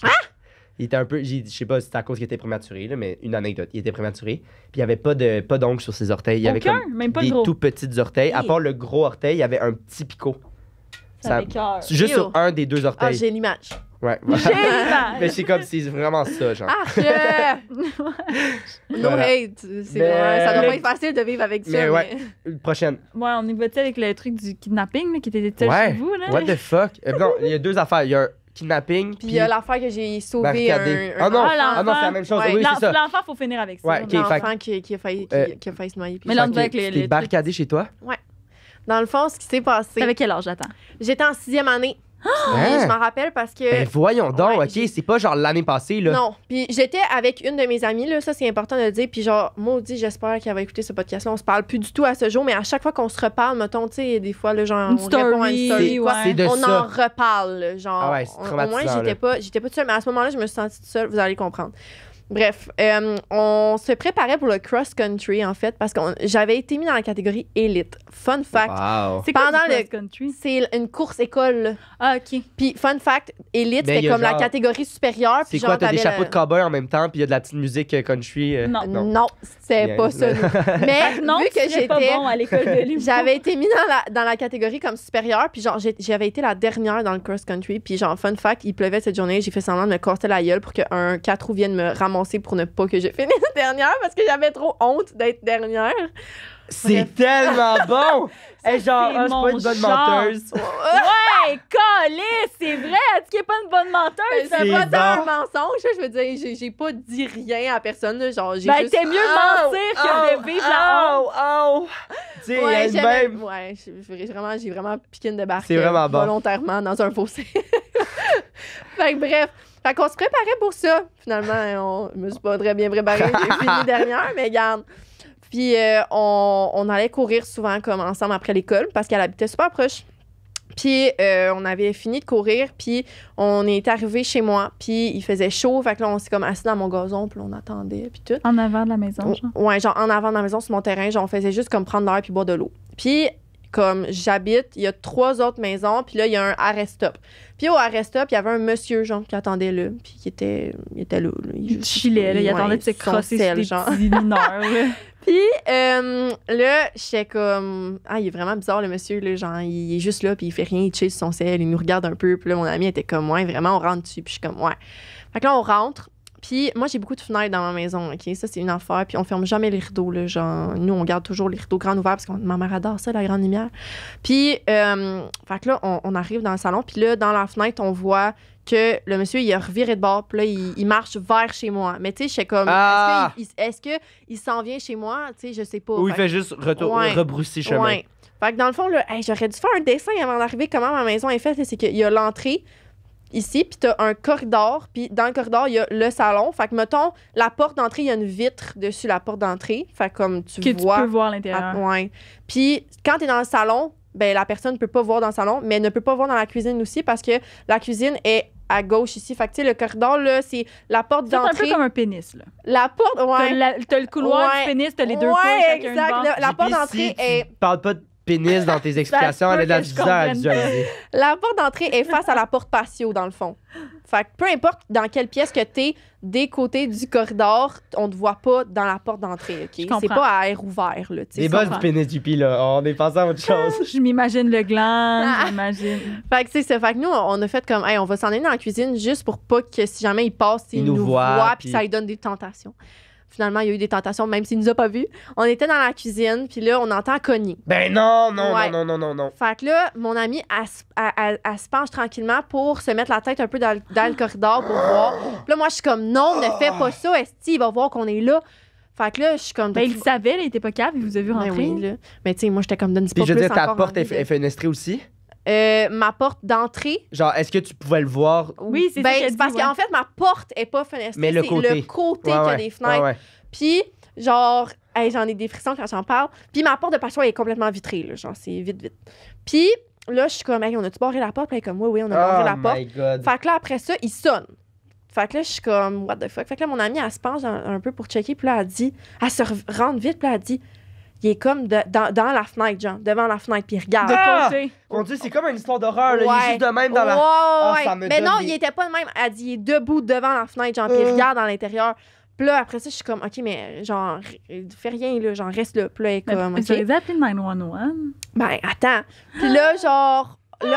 A: Ah! Il était un peu, je sais pas si c'était à cause qu'il était prématuré, mais une anecdote, il était prématuré, puis il n'y avait pas de pas d'ongles sur ses orteils. Il avait Même des tout petits orteils. À part le gros orteil, il y avait un petit picot.
C: Ça Ça- juste sur un
A: des deux Ah, orteils. j'ai l'image. Ouais. mais c'est comme, si c'est vraiment ça, genre.
C: Ah, No hate. Ça doit
A: pas euh, être
B: facile de vivre avec ça. Mais, Prochaine. Ouais, on y va-tu avec le truc du kidnapping, qui était ouais. chez vous, là? What the
A: fuck? Euh, non, il y a deux affaires. Il y a un kidnapping. Puis il y a l'affaire
B: que j'ai
C: sauvé un, un, Ah non, ah, non c'est la même chose. L'enfant, Oui, faut finir avec ça. l'enfant qui, a failli, euh, qui, a failli se noyer. Mais l'enfant avec les. barricadé chez toi? Ouais. Dans le fond, ce qui s'est passé. avec quel âge, j'attends? J'étais en sixième année. Ah! Hein? Je m'en rappelle parce que. Ben,
A: voyons donc, ok, c'est pas genre l'année passée, là. Non,
C: puis j'étais avec une de mes amies, là, ça c'est important de le dire, puis genre, maudit, j'espère qu'elle va écouter ce podcast-là. On se parle plus du tout à ce jour, mais à chaque fois qu'on se reparle, mettons, tu sais, des fois, le genre, on on en reparle, genre. Ah au moins, j'étais pas, j'étais pas seule, mais à ce moment-là, je me suis sentie seule, vous allez comprendre. Bref, euh, on se préparait pour le cross-country, en fait, parce que j'avais été mis dans la catégorie élite. Fun fact. C'est pendant le cross-country? C'est une course école. Ah, OK. Puis, fun fact, élite, ben, c'était comme la catégorie supérieure. C'est quoi, t'as des chapeaux de
A: cowboy en même temps, puis il y a de la petite musique euh, country? Euh, non.
C: Non, c'est pas ça. Mais non, vu que j'étais... bon à l'école de J'avais été mis dans la, dans la catégorie comme supérieure, puis genre, j'avais été la dernière dans le cross-country. Puis genre, fun fact, il pleuvait cette journée, j'ai fait semblant de me corser la gueule pour qu'un quatre roues vienne me ramasser pour ne pas que je finisse dernière parce que j'avais trop honte d'être dernière. C'est tellement bon! Et genre, ah, je suis pas une bonne menteuse. ouais, ben, collé, c'est vrai! est-ce Tu n'est pas une bonne menteuse! C'est pas bon. un mensonge, je veux dire, j'ai pas dit rien à personne. genre, j'ai ben, juste... t'es mieux oh, mentir oh, que de oh, vivre la oh, honte! Oh, oh!
B: Tu sais, ouais, même...
C: ouais j'ai vraiment, piqué une de C'est vraiment euh, bon. Volontairement dans un fossé. fait bref... Fait qu'on se préparait pour ça. Finalement, on me suis pas très bien préparé J'ai fini dernière, mais garde. Puis euh, on, allait courir souvent comme ensemble après l'école parce qu'elle habitait super proche. Puis euh, on avait fini de courir, puis on est arrivé chez moi, puis il faisait chaud, fait que là on s'est comme assis dans mon gazon, puis on attendait, puis tout. En avant de la maison, genre. Ouais, genre en avant de la maison sur mon terrain, genre on faisait juste comme prendre l'air puis boire de l'eau. Puis comme j'habite, il y a trois autres maisons, puis là, il y a un arrest-stop. Puis au arrest-stop, il y avait un monsieur, genre, qui attendait là, puis qui était, il était là. il chillait, il attendait de se crosser genre. puis euh, là, j'étais comme, ah, il est vraiment bizarre, le monsieur, là, genre, il est juste là, puis il fait rien, il chill son sel, il nous regarde un peu. Puis là, mon ami était comme, ouais, vraiment, on rentre dessus, puis je suis comme, ouais. Fait que là, on rentre, puis moi, j'ai beaucoup de fenêtres dans ma maison, OK? Ça, c'est une affaire. Puis on ferme jamais les rideaux, là. Genre, nous, on garde toujours les rideaux grands ouverts parce que ma mère adore ça, la grande lumière. Puis, euh, fait que là, on, arrive dans le salon. Puis là, dans la fenêtre, on voit que le monsieur, il a reviré de bord. Puis là, il, marche vers chez moi. Mais tu sais, je suis comme, ah! est-ce qu'il il s'en vient chez moi? Tu sais, je sais pas. Ou il fait, juste retour, rebrousser chemin. Ouais. Fait que dans le fond, là, j'aurais dû faire un dessin avant d'arriver comment ma maison est faite. C'est qu'il y a l'entrée, ici, puis t'as un corridor, puis dans le corridor, il y a le salon. Fait que, mettons, la porte d'entrée, il y a une vitre dessus, la porte d'entrée. Fait que, comme tu que tu peux voir l'intérieur. Ouais. Puis quand t'es dans le salon, ben la personne ne peut pas voir dans le salon, mais ne peut pas voir dans la cuisine aussi parce que la cuisine est à gauche ici. Fait que, tu sais, le corridor, là, c'est la porte d'entrée. C'est un peu comme un pénis, là. La porte, ouais. T'as, le couloir ouais. du pénis, t'as les deux ouais, exact. la, porte d'entrée est...
A: pas pénis dans tes ben, explications, elle est la à
C: La porte d'entrée est face à la porte patio, dans le fond. Fait que peu importe dans quelle pièce que t'es, des côtés du corridor, on te voit pas dans la porte d'entrée, OK? C'est pas à air ouvert, là. Les du pénis
A: du pied, là, on est passé à autre chose.
C: je m'imagine le gland, ah. j'imagine. Fait que c'est nous, on a fait comme, on va s'en aller dans la cuisine juste pour pas que si jamais il passe, il, nous, voit, voit puis ça lui donne des tentations. Finalement, il y a eu des tentations, même s'il nous a pas vus. On était dans la cuisine, puis là, on entend cogner. Ben
A: non, non, non, non, non, non, non.
C: Fait que là, mon ami, elle, se penche tranquillement pour se mettre la tête un peu dans, le, corridor pour voir. là, moi, je suis comme, non, ne fais pas ça, Esti, il va voir qu'on est là. Fait que là, je suis comme. Ben, il savait, il était pas capable, il vous a vu ben rentrer. Ben Mais tu sais, moi, j'étais comme, donne pas Puis je veux dire, ta porte est
A: fenestrée aussi?
C: Euh, ma porte d'entrée.
A: Genre, est-ce que tu pouvais le voir? Oui,
C: c'est ben, parce qu'en fait, ma porte est pas fenestrée. Mais le côté. Le côté qui a des fenêtres. Puis, genre, j'en ai des frissons quand j'en parle. Puis, ma porte de Elle est complètement vitrée. Genre, c'est vite, vite. Puis, là, je suis comme, hey, on a-tu barré la porte? Puis, comme, oui, oui, on a barré oh la porte. God. Fait que là, après ça, il sonne. Fait que là, je suis comme, what the fuck? Fait que là, mon amie, elle se penche un, peu pour checker. Puis là, elle dit, elle se rend vite. Puis là, elle dit, il est comme dans, la fenêtre, genre, devant la fenêtre, puis il regarde. De ah! c'est comme une histoire d'horreur, là. Il est juste de même dans la. Ah, mais non, il était pas de même. Elle dit, il est debout devant la fenêtre, genre, puis il euh. regarde dans l'intérieur. Puis là, après ça, je suis comme, OK, mais genre, fait rien, là, genre, reste là. Puis comme. 911? Ben, attends. Puis là, genre. Ah, là,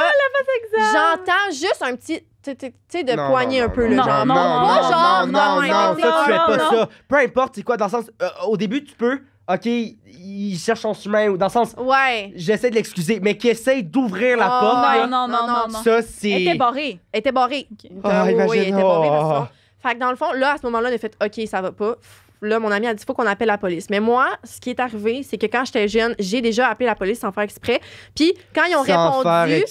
C: J'entends juste un petit tu sais, de un peu le genre. Non, non, non, non, non, non, non, non, non, non,
A: non, non, non, non, non, OK, il cherche son chemin, dans le sens. Ouais. J'essaie de l'excuser, mais qui essaie d'ouvrir la oh, porte. Non, non, non, non, non. Ça, c'est. Elle était
C: barrée. Elle était barrée. Ah, oui, elle était barrée. Oh. Fait que dans le fond, là, à ce moment-là, on a fait OK, ça va pas là, mon ami a dit faut qu'on appelle la police. Mais moi, ce qui est arrivé, c'est que quand j'étais jeune, j'ai déjà appelé la police sans faire exprès. Puis quand ils ont répondu,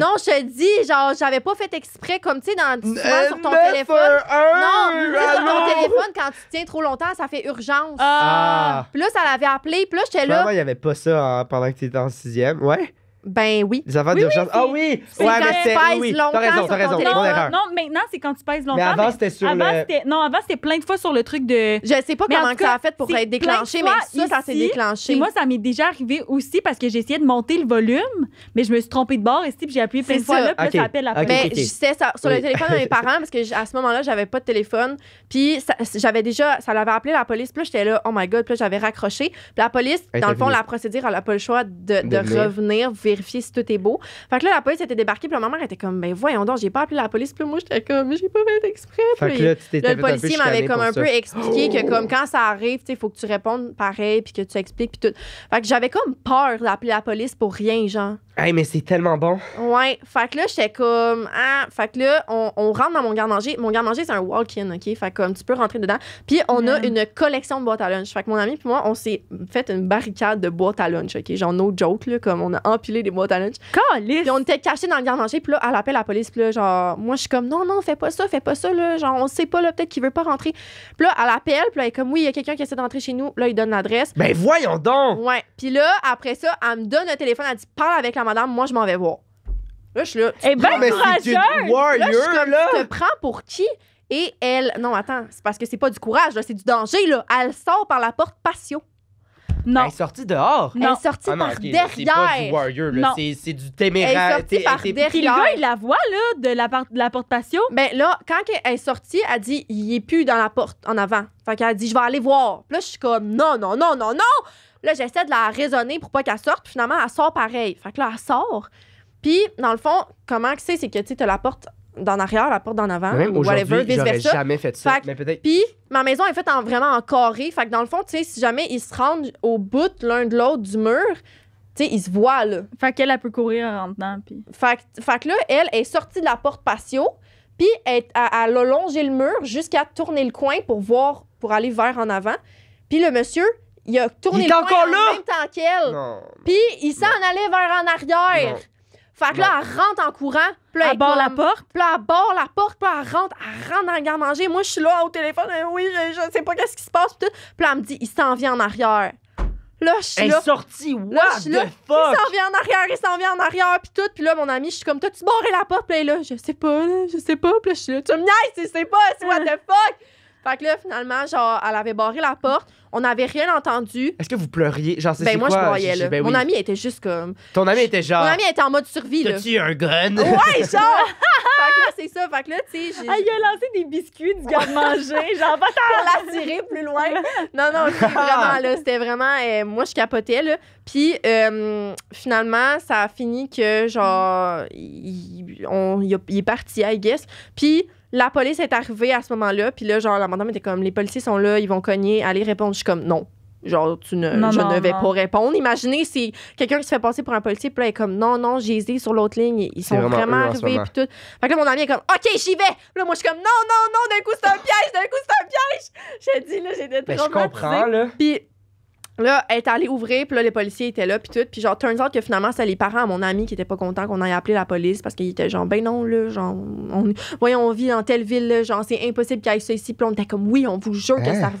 C: non, je te dis, genre, j'avais pas fait exprès comme tu sais dans souvent sur ton téléphone. non, sur ton téléphone quand tu tiens trop longtemps, ça fait urgence. plus ah. ah. Puis là, ça l'avait appelé. Puis là, j'étais là. Moi, il
A: y avait pas ça hein, pendant que tu étais en sixième, ouais. Ben oui. Les affaires oui, d'urgence. ah oui! C'est ouais, quand mais tu pèses oui, longtemps. T'as raison, t'as raison. erreur. Non,
B: maintenant, c'est quand tu pèses longtemps. Mais avant, c'était sur le... Non, avant, c'était plein de fois sur le truc de. Je sais pas comment ça a fait pour être déclenché, mais ça, ça s'est déclenché. Et moi, ça m'est déjà arrivé aussi parce que j'ai essayé de monter le volume, mais je me suis trompée
C: de bord et puis j'ai appuyé plein de fois là, puis là, ça appelle la police Mais okay. ça, sur le téléphone de mes parents parce que à ce moment-là, j'avais pas de téléphone. Puis j'avais déjà. Ça l'avait appelé la police. Puis là, j'étais là, oh my God. Puis là, j'avais raccroché. Puis la police, dans le fond, la procédure, elle n'a pas le choix de revenir vérifier si tout est beau. Fait que là, la police était débarquée, puis ma mère était comme, ben voyons donc, j'ai pas appelé la police, puis moi, j'étais comme, j'ai pas fait exprès. Fait que là, le policier m'avait comme un peu expliqué que, comme, quand ça arrive, tu sais, faut que tu répondes pareil, puis que tu expliques, puis tout. Fait que j'avais comme peur d'appeler la police pour rien, genre.
A: Hey, mais c'est tellement bon.
C: Ouais. Fait que là, j'étais comme, ah, fait que là, on, rentre dans mon garde-manger. Mon garde-manger, c'est un walk-in, OK? Fait que comme, tu peux rentrer dedans. Puis on a une collection de boîtes à lunch. Fait que mon ami, puis moi, on s'est fait une barricade de boîtes à lunch, OK? Genre, no joke, là, comme, on a empilé les à challenge. Puis on était cachés dans le garde-manger, puis là, elle appelle la police, puis là, genre, moi, je suis comme, non, non, fais pas ça, fais pas ça, là, genre, on sait pas, là, peut-être qu'il veut pas rentrer. Puis là, elle appelle, puis là, elle est comme, oui, il y a quelqu'un qui essaie d'entrer chez nous, là, il donne l'adresse. Ben voyons donc! Ouais. Puis là, après ça, elle me donne le téléphone, elle dit, parle avec la madame, moi, je m'en vais voir. Là, je suis là. Eh ben, Là, je Tu te prends pour qui? Et elle, non, attends, c'est parce que c'est pas du courage, c'est du danger, là. Elle sort par la porte patio.
A: Elle est sortie dehors. Elle est sortie ah par derrière. C'est du derrière. C'est, Elle est sortie par derrière. Puis le il
C: la voit, là, de la, la porte patio. Mais ben là, quand elle est sortie, elle dit il est plus dans la porte en avant. Fait qu'elle dit je vais aller voir. Puis là, je suis comme non, non, non, non, non. Là, j'essaie de la raisonner pour pas qu'elle sorte. Puis finalement, elle sort pareil. Fait que là, elle sort. Puis, dans le fond, comment que c'est, c'est que tu sais, la porte d'en arrière, la porte d'en avant, ou whatever, vice versa. jamais fait ça. Puis, ma maison est faite en, vraiment en carré. Fait que dans le fond, tu sais, si jamais ils se rendent au bout l'un de l'autre du mur, tu sais, ils se voient, là. Fait qu'elle, elle peut courir en rentrant, puis. Fait, que là, elle est sortie de la porte patio, puis elle, a longé le mur jusqu'à tourner le coin pour voir, pour aller vers en avant. Puis le monsieur, il a tourné le coin en même temps qu'elle. Puis il s'en allait vers en arrière. Fait que là, elle rentre en courant. elle, barre la porte. Puis là, elle barre la porte. Puis là, elle rentre. dans le garde-manger. Moi, je suis là au téléphone. Euh, oui, je, sais pas qu'est-ce qui se passe. Puis, tout. puis là, elle me dit, il s'en vient en arrière. Là, je suis là. est sortie, what the fuck? Il s'en vient en arrière, il s'en vient en arrière, puis tout. Puis là, mon ami, je suis comme, toi, tu barré la porte? Puis là, je sais pas, je sais pas. Puis là, je suis là, tu me niaises, tu sais pas, what the fuck? Fait que là, finalement, genre, elle avait barré la porte. On n'avait rien entendu. Est-ce que vous
A: pleuriez? Genre, c'est Ben, moi, je là. Ben Mon ami
C: était juste comme.
A: Ton ami était genre. Mon ami
C: était en mode survie, là. as tu un gun? Ouais, genre! fait que là, c'est ça. Fait que là, tu sais. Ah, il a lancé des biscuits du de manger genre, pas Pour la tirer plus loin. Non, non, c'était ah. vraiment, là. C'était vraiment. Euh, moi, je capotais, là. Puis, euh, finalement, ça a fini que, genre, il, il est parti, I guess. Puis, la police est arrivée à ce moment-là, puis là, genre, la madame était comme, les policiers sont là, ils vont cogner, allez répondre. Je suis comme, non. Genre, je ne vais pas répondre. Imaginez si quelqu'un qui se fait passer pour un policier, puis là, est comme, non, non, j'ai été sur l'autre ligne, ils sont vraiment, arrivés, puis tout. Fait que là, mon ami est comme, OK, j'y vais. là, moi, je suis comme, non, non, non, d'un coup, c'est un piège, d'un coup, c'est un piège. J'ai dit, là, j'étais trop. Ben, je comprends, là. Là, elle est allée ouvrir, puis là, les policiers étaient là, puis tout. Puis genre, turns out que finalement, c'est les parents à mon ami qui étaient pas contents qu'on ait appelé la police parce qu'ils étaient genre, ben non, là, genre, on, voyons, on vit dans telle ville, genre, c'est impossible qu'il y ait ça ici. Puis on était comme, oui, on vous jure que hein? ça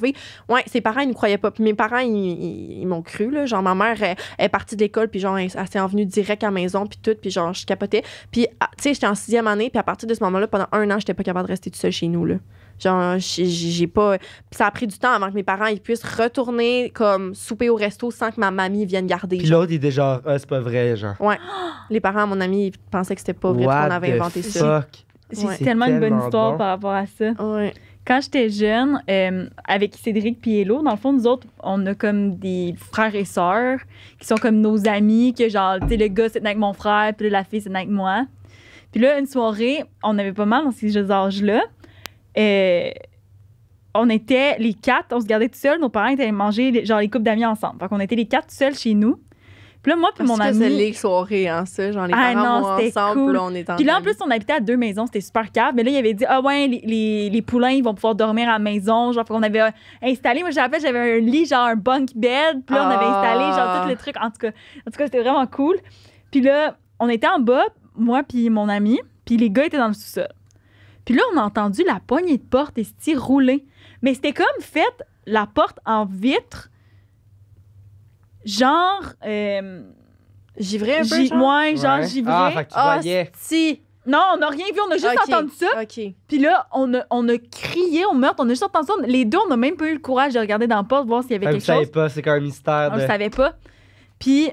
C: Ouais, ses parents, ils ne croyaient pas. Puis mes parents, ils, m'ont cru, là. Genre, ma mère, est partie de l'école, puis genre, elle, s'est envenue direct à la maison, puis tout, puis genre, je capotais. Puis, ah, tu sais, j'étais en sixième année, puis à partir de ce moment-là, pendant un an, j'étais pas capable de rester tout seul chez nous, là. Genre, j'ai pas. ça a pris du temps avant que mes parents ils puissent retourner comme souper au resto sans que ma mamie vienne garder. Puis l'autre,
A: il était euh, c'est pas vrai, genre.
C: Ouais. Les parents mon ami, ils pensaient que c'était pas vrai, qu'on avait inventé ça. C'est tellement une bonne histoire par rapport à ça.
B: Ouais. Quand j'étais jeune, euh, avec Cédric Piello, dans le fond, nous autres, on a comme des frères et sœurs qui sont comme nos amis, que genre, tu le gars, c'est avec mon frère, puis la fille, c'est avec moi. Puis là, une soirée, on avait pas mal dans ces âges-là euh, on était les quatre, on se gardait tout seul. Nos parents étaient allés manger, genre, les coupes d'amis ensemble. Fait qu'on était les quatre seuls chez nous. Puis là, moi, puis mon ami. C'était les
C: soirées, hein, ça. Genre, les ah parents ensemble, on est en Puis là,
B: en plus, on habitait à deux maisons, c'était super cave. Mais là, il avait dit, ah ouais, les, les, poulains, ils vont pouvoir dormir à la maison. Genre, qu'on avait installé. Moi, j'avais j'avais un lit, genre, un bunk bed. Puis là, on avait installé, genre, ah. tous les trucs. En tout cas, en tout cas c'était vraiment cool. Puis là, on était en bas, moi, puis mon ami. Puis les gars étaient dans le sous-sol. Puis là, on a entendu la poignée de porte et c'était rouler. Mais c'était comme fait la porte en vitre, genre. Euh, givré un peu. Genre? Ouais, genre givré. Ah, tu voyais. Ah, non, on n'a rien vu, on a juste entendu ça. Puis là, on a, on a crié au meurtre, on a juste entendu ça. Les deux, on n'a même pas eu le courage de regarder dans la porte, voir s'il y avait ah, quelque chose. On ne savait
A: pas, c'est qu'un mystère. On ne le savait
B: pas. Puis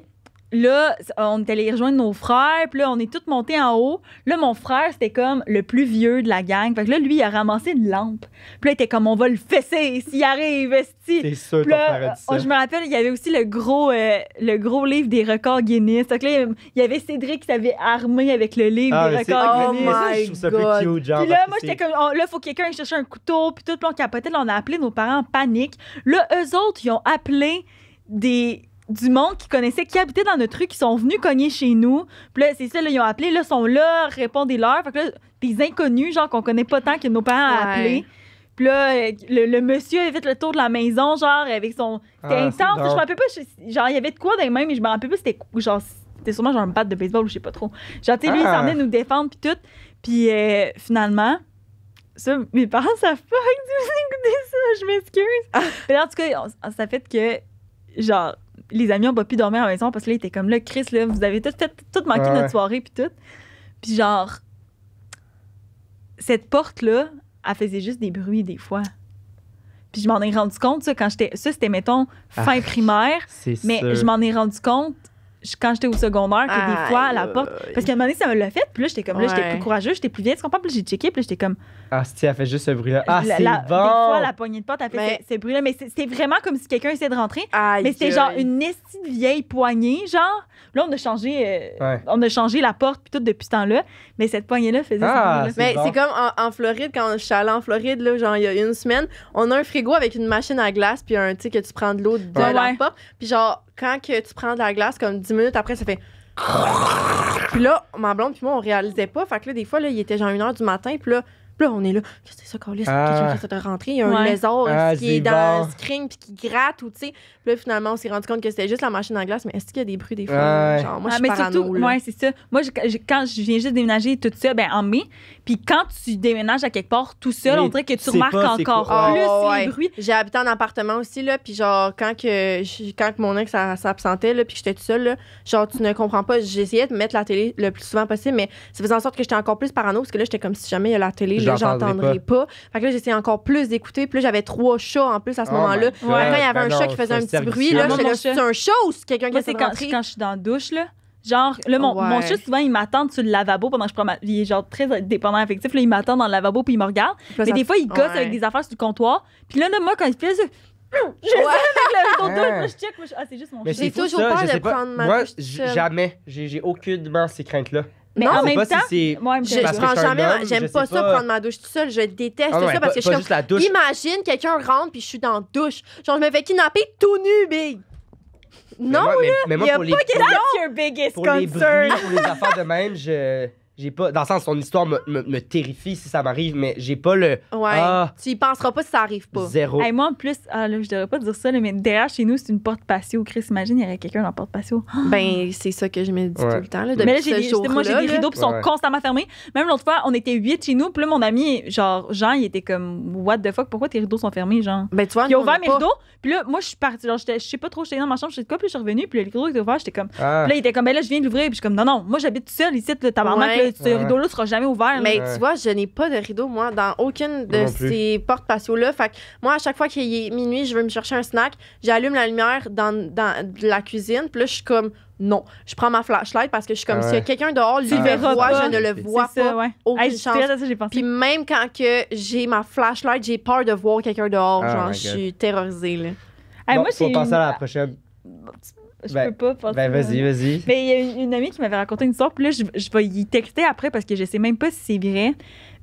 B: là, on est allé rejoindre nos frères, puis là, on est tous montés en haut. Là, mon frère, c'était comme le plus vieux de la gang. Fait que là, lui, il a ramassé une lampe. Puis là, il était comme, on va le fesser s'il arrive, esti. T'es sûr puis là, oh, Je me rappelle, il y avait aussi le gros, euh, le gros livre des records Guinness. Fait que là, il y avait Cédric qui s'avait armé avec le livre ah, des records Guinness. Oh my ça cute, genre, puis là, moi, j'étais comme, oh, là, il faut que quelqu'un aille chercher un couteau, puis tout, puis on capotait. Là, on a appelé nos parents en panique. Là, eux autres, ils ont appelé des du monde qui connaissait, qui habitait dans notre rue, qui sont venus cogner chez nous. Puis là, c'est ça, là, ils ont appelé, là, sont là, répondez-leur. Fait que là, des inconnus, genre, qu'on connaît pas tant que nos parents à appelé. Puis là, le, monsieur avait fait le tour de la maison, genre, avec son. C'était ah, intense. Je me rappelle pas, genre, il y avait de quoi dans les mains, mais je me rappelle pas c'était genre, c'était sûrement genre un batte de baseball ou je sais pas trop. Genre, tu sais, lui, il s'en ah. venait nous défendre, puis tout. Puis euh, finalement, ça, mes parents savent pas ça, je m'excuse. Ah. en tout cas, ça fait que, genre, les amis ont pas pu dormir à la maison parce que là, ils étaient comme là, Chris, là, vous avez tout, fait, tout manqué notre soirée, puis tout. Puis genre, cette porte-là, elle faisait juste des bruits des fois. Puis je m'en ai rendu compte, ça, quand j'étais. Ça, c'était, mettons, fin ah, primaire. Mais je m'en ai rendu compte quand j'étais au secondaire, que des fois, à la porte. Parce qu'à un moment donné, ça me l'a fait. Puis là, j'étais comme, là, j'étais plus courageuse, j'étais plus vieille. Tu comprends? Puis j'ai checké, puis là, j'étais comme.
A: Ah, si, elle fait juste ce bruit-là. Ah, c'est bon! Des fois, la
B: poignée de porte, a fait ce, bruit-là. Mais c'était vraiment comme si quelqu'un essayait de rentrer. mais c'était genre une estie de vieille poignée, genre. Là, on a changé, euh, on a changé la porte,
C: puis tout depuis ce temps-là. Mais cette poignée-là faisait ça. Ah, mais c'est comme en, Floride, quand je suis allée en Floride, là, genre, il y a une semaine, on a un frigo avec une machine à glace, puis un, tu que tu prends de l'eau de la porte. Puis genre, quand que tu prends de la glace, comme 10 minutes après, ça fait. Puis là, ma blonde, puis moi, on réalisait pas. Fait que là, des fois, là, il était genre 1h du matin, puis là, là, on est là. Qu'est-ce que c'est ça, Carlis? Quelqu'un qui de ah. rentré Il y a un lézard ah, qui est, dans le screen puis qui gratte ou tu sais. Puis là, finalement, on s'est rendu compte que c'était juste la machine à glace. Mais est-ce qu'il y a des bruits des fois? Genre, moi, je ah, suis mais parano, surtout, ouais, c'est ça. Moi,
B: quand je viens juste déménager tout ça, ben en mai, puis quand tu déménages à quelque part tout seul, on dirait que tu, remarques encore plus les bruits.
C: J'ai habité en appartement aussi, là, puis genre, quand que, quand mon ex s'absentait, là, puis j'étais toute seule, là, genre, tu ne comprends pas. J'essayais de mettre la télé le plus souvent possible, mais ça faisait en sorte que j'étais encore plus parano, parce que là, j'étais comme si jamais il y a la télé, là, j'entendrais pas. Fait que là, j'essayais encore plus d'écouter, puis là, j'avais trois chats en plus à ce oh moment-là. Quand il y avait ben un chat qui faisait un petit bruit, là, c'est un chat quelqu'un qui s'est quand, quand je suis dans la douche, là, Genre, là, mon, mon chat, souvent, il m'attend
B: sur le lavabo pendant que je prends ma. Il est genre très dépendant affectif. Là, il m'attend dans le lavabo puis il me regarde. Mais des fois, il gosse avec des affaires sur le comptoir. Puis là, là moi, quand il fait ça. Je ouais. avec le douche je check.
C: Ah, c'est juste mon chat. J'ai toujours peur de pas... prendre ma Moi, jamais.
A: J'ai aucune aucunement ces craintes-là.
C: Mais en même temps, moi, je, je prends jamais, j'aime pas, ça prendre ma douche tout seul. Je déteste ah ça parce que je suis comme, imagine quelqu'un rentre puis je suis dans la douche. Genre, je me fais kidnapper tout nu, big. Non, mais, moi, mais, il a bruits, les affaires
A: de même, je... j'ai pas dans le sens son histoire me, terrifie si ça m'arrive mais j'ai pas le ouais ah.
B: tu y penseras pas si ça arrive pas zéro moi en plus ah, là, je devrais pas dire ça mais derrière chez nous c'est une porte patio Chris imagine il y aurait quelqu'un dans la porte patio ben c'est ça que je me dis tout le temps là, mais là j'ai moi j'ai des rideaux qui sont constamment fermés même l'autre fois on était huit chez nous puis là mon ami genre Jean il était comme what the fuck pourquoi tes rideaux sont fermés genre ben tu vois il a ouvert mes rideaux puis là moi je suis partie genre je sais pas trop j'étais dans ma chambre je sais quoi puis je suis revenue puis le rideau était ouvert j'étais comme ah. là il était comme ben là je viens de l'ouvrir puis je suis comme non non moi j'habite seul ici
C: le tabarnak ce rideau-là sera jamais ouvert. Mais tu vois, je n'ai pas de rideau, moi, dans aucune de ces portes patio-là. Fait que moi, à chaque fois qu'il est minuit, je veux me chercher un snack, j'allume la lumière dans, dans la cuisine, puis là, je suis comme non. Je prends ma flashlight parce que je suis comme, ah s'il y a quelqu'un dehors, lui, le je ne le vois pas. Ça, ouais. Aucune chance. Puis même quand que j'ai ma flashlight, j'ai peur de voir quelqu'un dehors. Ah genre, je suis terrorisée. Là. Hey, moi, faut passer à la prochaine. Je ben, peux pas Ben, vas-y, vas-y. Mais ben,
B: il y a une, amie qui m'avait raconté une histoire, puis là, je, je vais y texter après parce que je sais même pas si c'est vrai,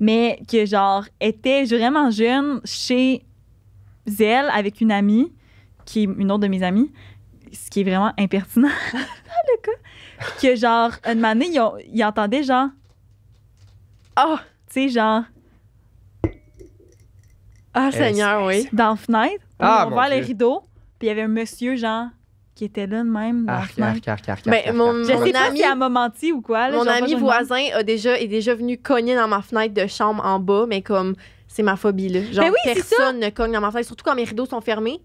B: mais que genre, était vraiment jeune chez elle avec une amie, qui est une autre de mes amies, ce qui est vraiment impertinent le cas, que genre, une année, ils, ont, ils entendaient genre, oh, tu sais, genre, ah, Seigneur, oui. Dans la fenêtre. Ah, on voit les rideaux. Puis il y avait un monsieur, genre,
C: qui était là de même. Ah arc,
A: arc, arc, ben, arc, mon, Je sais pas ami,
C: si elle
B: m'a menti ou quoi. Là, mon ami voisin
C: a déjà, est déjà venu cogner dans ma fenêtre de chambre en bas, mais comme c'est ma phobie. Là. Genre, ben oui, personne ne cogne dans ma fenêtre, surtout quand mes rideaux sont fermés.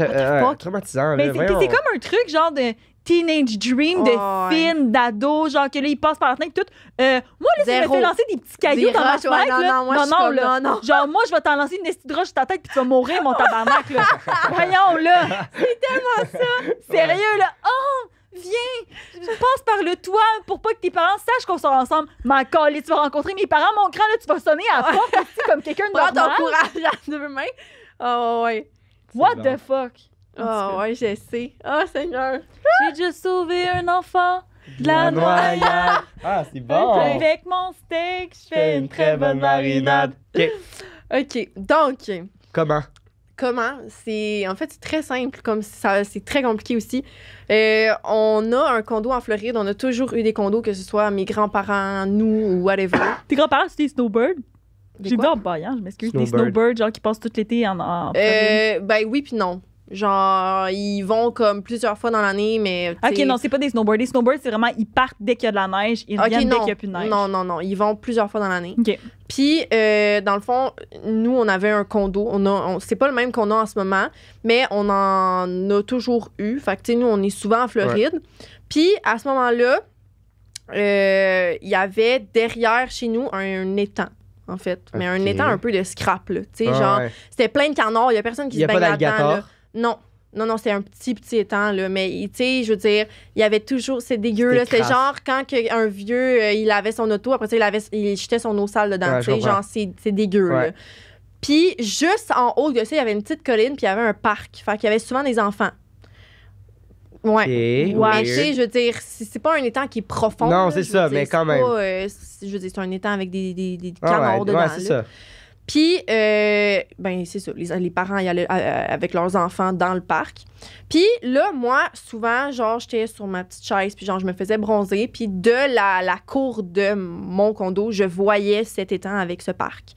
A: Euh, traumatisant. Mais
C: ben, c'est comme un truc genre de teenage dream de oh, d'ado, genre que là, ils passent par la
B: fenêtre, tout. Euh, moi, là, ça je me lancer des petits cailloux dans ma fenêtre, non, non, non, non, non, Genre, moi, je vais t'en lancer une de roche sur ta tête, puis tu vas mourir, mon tabarnak, là. Voyons, là. C'est tellement ça. Sérieux, là. Oh! Viens, passe par le toit pour pas que tes parents sachent qu'on sort ensemble. Ma collée, tu vas rencontrer mes parents, mon grand, là, tu vas sonner à la porte comme quelqu'un de normal. Prends ton courage
C: à deux mains. Oh, ouais. What the fuck? oh, ouais, je sais. oh, Seigneur! J'ai juste sauvé un enfant
B: de la, noyade.
C: Ah,
A: c'est bon! Avec
C: mon steak, je fais une
A: très bonne marinade. OK.
C: OK, donc... Comment? Comment? C'est... En fait, c'est très simple, comme ça, c'est très compliqué aussi. Euh, on a un condo en Floride, on a toujours eu des condos, que ce soit mes grands-parents, nous ou whatever. Tes grands-parents, c'était des snowbirds? J'ai je m'excuse. Snowbird. Des snowbirds, genre qui passent tout l'été en, en euh, ben oui, puis non. Genre, ils vont comme plusieurs fois dans l'année, mais. Ok, non, c'est pas des snowboards. Les snowboards, c'est vraiment, ils partent dès qu'il y a de la neige, ils reviennent dès qu'il n'y a plus de neige. Non, non, non, ils vont plusieurs fois dans l'année. Ok. Puis, euh, dans le fond, nous, on avait un condo. On c'est pas le même qu'on a en ce moment, mais on en a toujours eu. Fait que, tu sais, nous, on est souvent en Floride. Puis, à ce moment-là, euh, il y avait derrière chez nous un, étang en fait, mais un étang un peu de scrap là, tu sais genre c'était plein de canards, il y a personne qui se non. Non, non, c'est un petit, petit étang, là. Mais, tu sais, je veux dire, il y avait toujours. C'est dégueu, là. C'est genre quand un vieux, euh, il avait son auto, après ça, il, avait, il jetait son eau sale dedans. tu sais, genre, c'est dégueu, Puis, juste en haut de ça, il y avait une petite colline, puis il y avait un parc. Fait qu'il y avait souvent des enfants. Ouais. sais, je veux dire, c'est pas un étang qui est profond. Non, c'est ça, mais quand même. Euh, je veux dire, c'est un étang avec des, des, des ah dedans. Puis, euh, ben, c'est ça, les, parents y allaient euh, avec leurs enfants dans le parc. Puis là, moi, souvent, genre, j'étais sur ma petite chaise, puis genre, je me faisais bronzer. Puis de la, cour de mon condo, je voyais cet étang avec ce parc.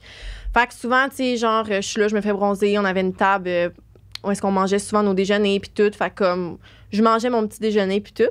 C: Fait que souvent, tu sais, genre, je suis là, je me fais bronzer, on avait une table euh, où est-ce qu'on mangeait souvent nos déjeuners, puis tout. Fait comme, je mangeais mon petit déjeuner, puis tout.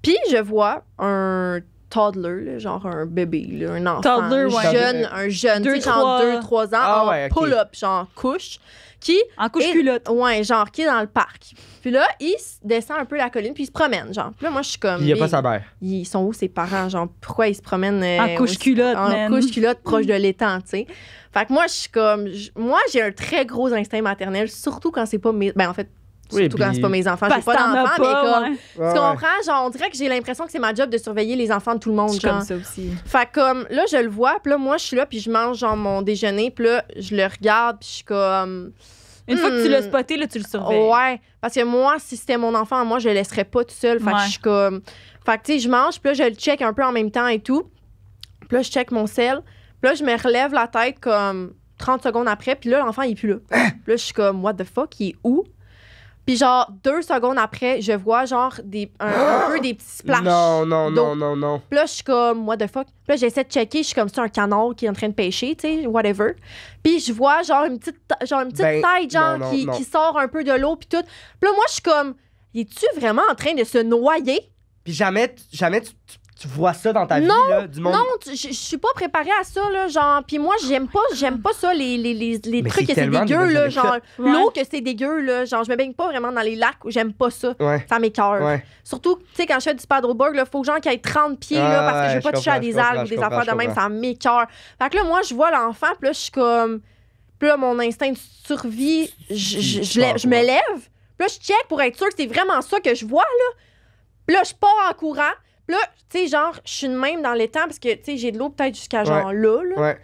C: Puis je vois un toddler, genre un bébé, un enfant, toddler, jeune, un jeune, deux, 2-3 trois... ans, ah en pull-up, genre couche, qui... En couche-culotte. Ouais, genre, qui est dans le parc. Puis là, il descend un peu la colline, puis il se promène, genre. là, moi, je suis comme... Il n'y a pas sa mère. Ils sont où, ses parents, genre? Pourquoi ils se promènent... Euh, en couche-culotte, En couche-culotte, proche de mm. l'étang, tu sais. Fait que moi, je suis comme... Moi, j'ai un très gros instinct maternel, surtout quand c'est pas... Mes... Ben, en fait, Surtout quand c'est pas mes enfants. J'ai pas d'enfants, mais Tu comprends? Genre, on dirait que j'ai l'impression que c'est ma job de surveiller les enfants de tout le monde. Genre. comme ça aussi. Fait comme, là, je le vois, puis là, moi, je suis là, puis je mange, genre, mon déjeuner, puis là, je le regarde, puis je suis comme. Une fois que tu l'as hmm.
B: spoté, là, tu le surveilles.
C: Ouais. Parce que moi, si c'était mon enfant, moi, je le laisserais pas tout seul. Fait que je suis comme. Fait que, tu sais, je mange, puis là, je le check un peu en même temps et tout. Puis là, je check mon sel. Puis là, je me relève la tête comme 30 secondes après. Puis là, l'enfant, il est plus là. Hein? là, je suis comme, what the fuck, il est où? Puis genre, deux secondes après, je vois genre des, un, ah! peu des petits splashes. Non, non, non, non, non. Puis là, je suis comme, what the fuck. Puis là, j'essaie de checker, je suis comme, ça, un canard qui est en train de pêcher, tu sais, whatever. Puis je vois genre une petite, genre, une petite ben, genre, qui, sort un peu de l'eau, puis tout. Puis là, moi, je suis comme, es-tu vraiment en train de se noyer? Puis jamais, jamais tu tu vois ça dans ta vie là, du monde. Non, je suis pas préparée à ça là, genre puis moi j'aime pas j'aime pas ça les, les, les, les trucs que c'est dégueu là, genre l'eau que c'est dégueu là, genre je me baigne pas vraiment dans les lacs où j'aime pas ça. Ça m'écoeure. Surtout tu sais quand je fais du paddleboard là, faut que j'en ait 30 pieds là parce que je vais pas toucher à des algues ou des affaires de même, ça m'écœure. Fait que là moi je vois l'enfant, puis là je suis comme là mon instinct de survie, je me lève, puis là je check pour être sûr que c'est vraiment ça que je vois là. Puis là je pars en courant là, tu sais, genre, je suis de même dans l'étang parce que, tu sais, j'ai de l'eau peut-être jusqu'à genre là. là. Ouais.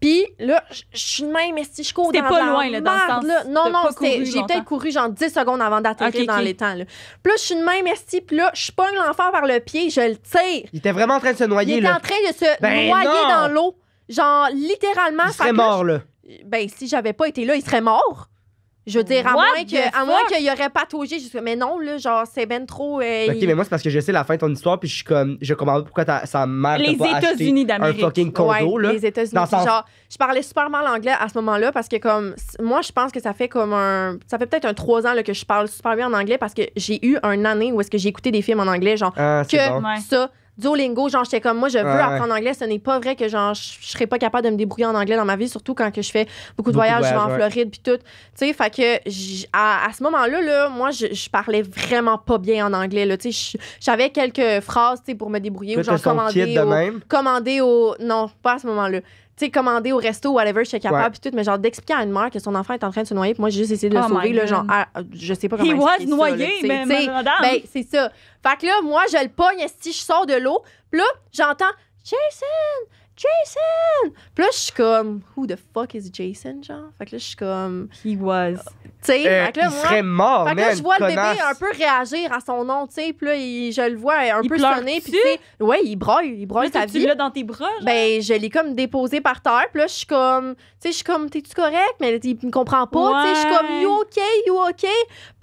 C: Puis là, je suis de même, mais si je cours dans pas loin, là, dans le sens, là. Non, non, j'ai peut-être couru genre 10 secondes avant d'atterrir dans l'étang. Là. Puis là, je suis de même, esti, puis là, je pogne l'enfant par le pied, je le tire. Il était vraiment en train de se noyer, Il était en train de se ben noyer dans l'eau. Genre, littéralement. Il serait mort, là. Ben, si j'avais pas été là, il serait mort. Je veux dire, à moins que, à moins qu'il y aurait pataugé, je mais non, là, genre, c'est ben trop. Euh, ok, mais moi,
A: c'est parce que je sais la fin de ton histoire, puis je suis comme, je comprends pas pourquoi ta, sa mère les États-Unis d'Amérique. Un fucking condo, là. Les États-Unis. Dans Genre,
C: je parlais super mal anglais à ce moment-là parce que, comme, moi, je pense que ça fait comme un. Ça fait peut-être un trois ans là, que je parle super bien en anglais parce que j'ai eu un année où est-ce que j'ai écouté des films en anglais, genre, ah, que ça. Duolingo, genre, j'étais comme, moi, je veux apprendre anglais. Ce n'est pas vrai que, genre, je serais pas capable de me débrouiller en anglais dans ma vie, surtout quand que je fais beaucoup de voyages, je vais en Floride, puis tout. Tu sais, que, à, ce moment-là, là, moi, je, ne parlais vraiment pas bien en anglais, Tu sais, j'avais quelques phrases, tu sais, pour me débrouiller, ou genre, commander. commander au. Non, pas à ce moment-là sais, commander au resto, whatever, je suis capable, puis tout, mais genre d'expliquer à une mère que son enfant est en train de se noyer, puis moi, j'ai juste essayé de le oh sauver, là, genre, ah, je sais pas comment. Il was noyé, mais ben, c'est ça. Fait que là, moi, je le pogne, si je sors de l'eau, puis là, j'entends Jason, Jason! Puis là, je suis comme, who the fuck is Jason, genre? Fait que là, je suis comme. He was sais. Euh, il serait mort, je vois le bébé un peu réagir à son nom, tu sais. Puis là, je le vois un peu sonner. Puis tu ouais, il broille, il broye sa vie. là dans tes bras. Ben, je l'ai comme déposé par terre. Puis là, je suis comme, tu sais, je suis comme, t'es-tu correct? Mais il me comprend pas. Tu sais, je suis comme, you OK, you OK? Puis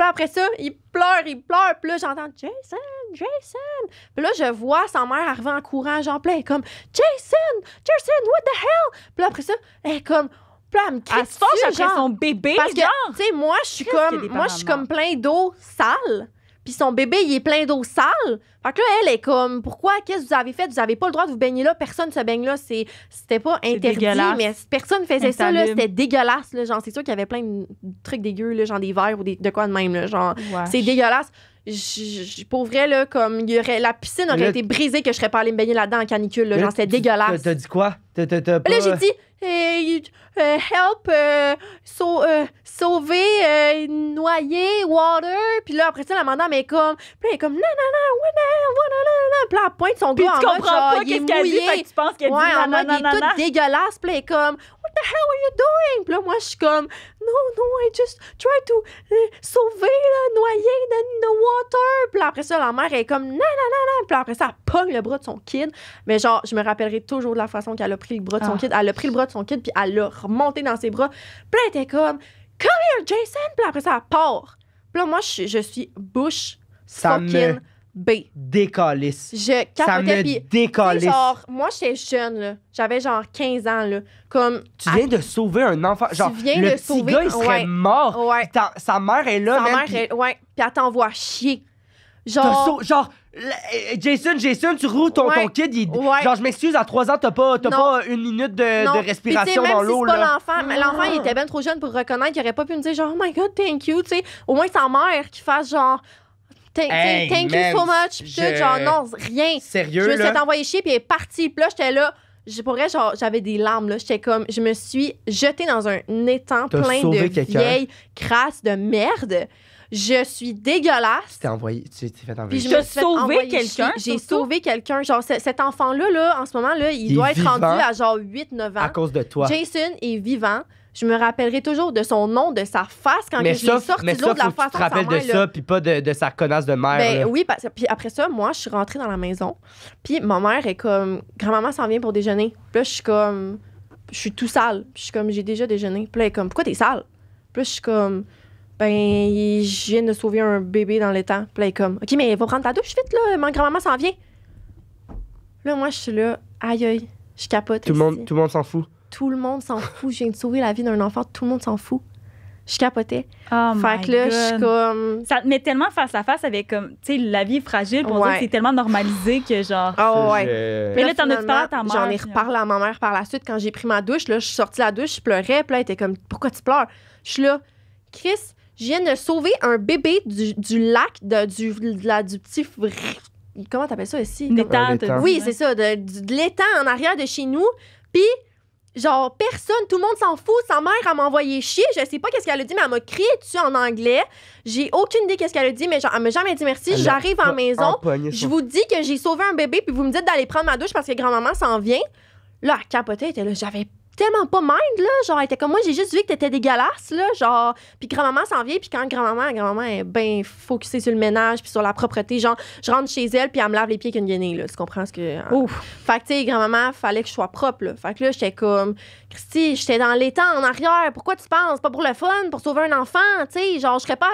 C: après ça, il pleure, il pleure. Puis là, j'entends Jason, Jason. Puis là, je vois sa mère arriver en courant, genre, plein, comme, Jason, Jason, what the hell? Puis là, après ça, elle est comme, elle se son bébé, Parce tu sais, moi, je suis comme, moi, comme plein d'eau sale. Puis son bébé, il est plein d'eau sale. Fait que là, elle est comme, pourquoi, qu'est-ce que vous avez fait? Vous avez pas le droit de vous baigner là. Personne se baigne là. c'était pas interdit, mais personne faisait ça, là. C'était dégueulasse, Genre, c'est sûr qu'il y avait plein de trucs dégueux, genre des verres ou de quoi de même, Genre, c'est dégueulasse je, pour vrai, là, comme aurait, la piscine aurait été brisée que je serais pas allée me baigner là-dedans en canicule. Là, genre, c'est dégueulasse.
A: T'as dit quoi? Là, j'ai dit
C: euh, help, euh, sau euh, sauver, noyer, water. Puis là, après ça, la elle mais comme. Puis elle est comme nanana, non, Puis là, pointe son puis tu comprends pas qu'est-ce qu'elle dit, tu penses qu'elle ouais, tout dégueulasse. Puis elle est comme the hell are you doing? Puis là, moi, je suis comme, non non, I just try to euh, sauver le noyé dans the water. Puis après ça, la mère est comme, non, non, non, non. Puis après ça, elle pogne le bras de son kid. Mais genre, je me rappellerai toujours de la façon qu'elle a pris le bras de son ah. kid. Elle a pris le bras de son kid, puis elle l'a remonté dans ses bras. Puis là, elle était comme, come here, Jason. Puis après ça, elle part. Puis là, moi, je, suis Bush, fucking. B.
A: Décalisse. Je Ça me décalisse. Genre,
C: moi, j'étais jeune, là. J'avais genre 15 ans, là. Comme. Tu viens de
A: sauver un enfant. Genre, tu viens le de petit sauver... gars, il serait
C: mort. Sa mère est là, Sa même, mère, puis... Elle... ouais. Puis elle t'envoie chier. Genre. Genre.
A: Eh, Jason, Jason, tu roules ton, kid. Genre, je m'excuse, à 3 ans, t'as pas, pas une minute de, de respiration même dans si mais C'est pas l'enfant.
C: mais L'enfant, il était bien trop jeune pour reconnaître. qu'il aurait pas pu me dire, genre, oh my god, thank you. sais Au moins, sa mère qui fasse genre, Thank, you so much. genre, non, rien. Sérieux? Je me suis envoyé chier, puis elle est partie. Puis là, j'étais là. Je pourrais, genre, j'avais des larmes, là. J'étais comme, je me suis jetée dans un étang plein de vieilles crasses de merde. Je suis dégueulasse.
A: Tu envoyé, t'es fait envoyer. Puis je me
C: sauvé quelqu'un. J'ai sauvé quelqu'un. Genre, cet enfant-là, là, en ce moment, là, il, il doit être rendu à genre 8-9 ans. À cause de toi. Jason est vivant je me rappellerai toujours de son nom, de sa face quand mais que sorti mais ça, de la tu te rappelles de, ça, puis
A: pas de, sa connasse de mère. Ben oui,
C: puis après ça, moi, je suis rentrée dans la maison, puis ma mère est comme, grand-maman s'en vient pour déjeuner. Puis je suis comme, je suis tout sale. Je suis comme, j'ai déjà déjeuné. Puis là, elle est comme, pourquoi t'es sale? Puis je suis comme, ben, je viens de sauver un bébé dans l'étang. temps. Puis elle est comme, ok, mais va prendre ta douche vite, là, ma grand-maman s'en vient. Là, moi, je suis là, aïe aïe, je capote. le monde, tout le monde s'en fout. Tout le monde s'en fout. Je viens de sauver la vie d'un enfant. Tout le monde s'en fout. Je capotais. Oh fait my comme.
B: Ça te met tellement face à face avec,
C: comme, tu sais, la vie fragile. Pour c'est tellement normalisé que, genre. Ah Mais là, t'en as J'en ai reparlé à ma mère par la suite. Quand j'ai pris ma douche, je suis sortie de la douche, je pleurais. Puis là, elle était comme, pourquoi tu pleures? Je suis là, Chris, je viens de sauver un bébé du, lac, de, du, de du petit. Comment t'appelles ça ici? Oui, c'est ça, de, de l'étang en arrière de chez nous. Puis Genre, personne, tout le monde s'en fout. Sa mère, a m'envoyé chier. Je sais pas qu'est-ce qu'elle a dit, mais elle m'a crié dessus en anglais. J'ai aucune idée qu'est-ce qu'elle a dit, mais genre, elle m'a jamais dit merci. J'arrive en maison. Je vous dis que j'ai sauvé un bébé, puis vous me dites d'aller prendre ma douche parce que grand-maman s'en vient. Là, elle elle était là. J'avais tellement pas mind, là. Genre, elle était comme moi, j'ai juste vu que t'étais dégueulasse, là. Genre, puis grand-maman s'en vient, puis quand grand-maman, grand-maman est bien focusée sur le ménage, puis sur la propreté. Genre, je rentre chez elle, puis elle me lave les pieds qu'une guenille, là. Tu comprends ce que. Hein? Ouf. Fait que, tu sais, grand-maman, fallait que je sois propre, là. Fait que là, j'étais comme. Si j'étais dans l'étang en arrière. Pourquoi tu penses? Pas pour le fun, pour sauver un enfant, tu sais. Genre, je serais pas,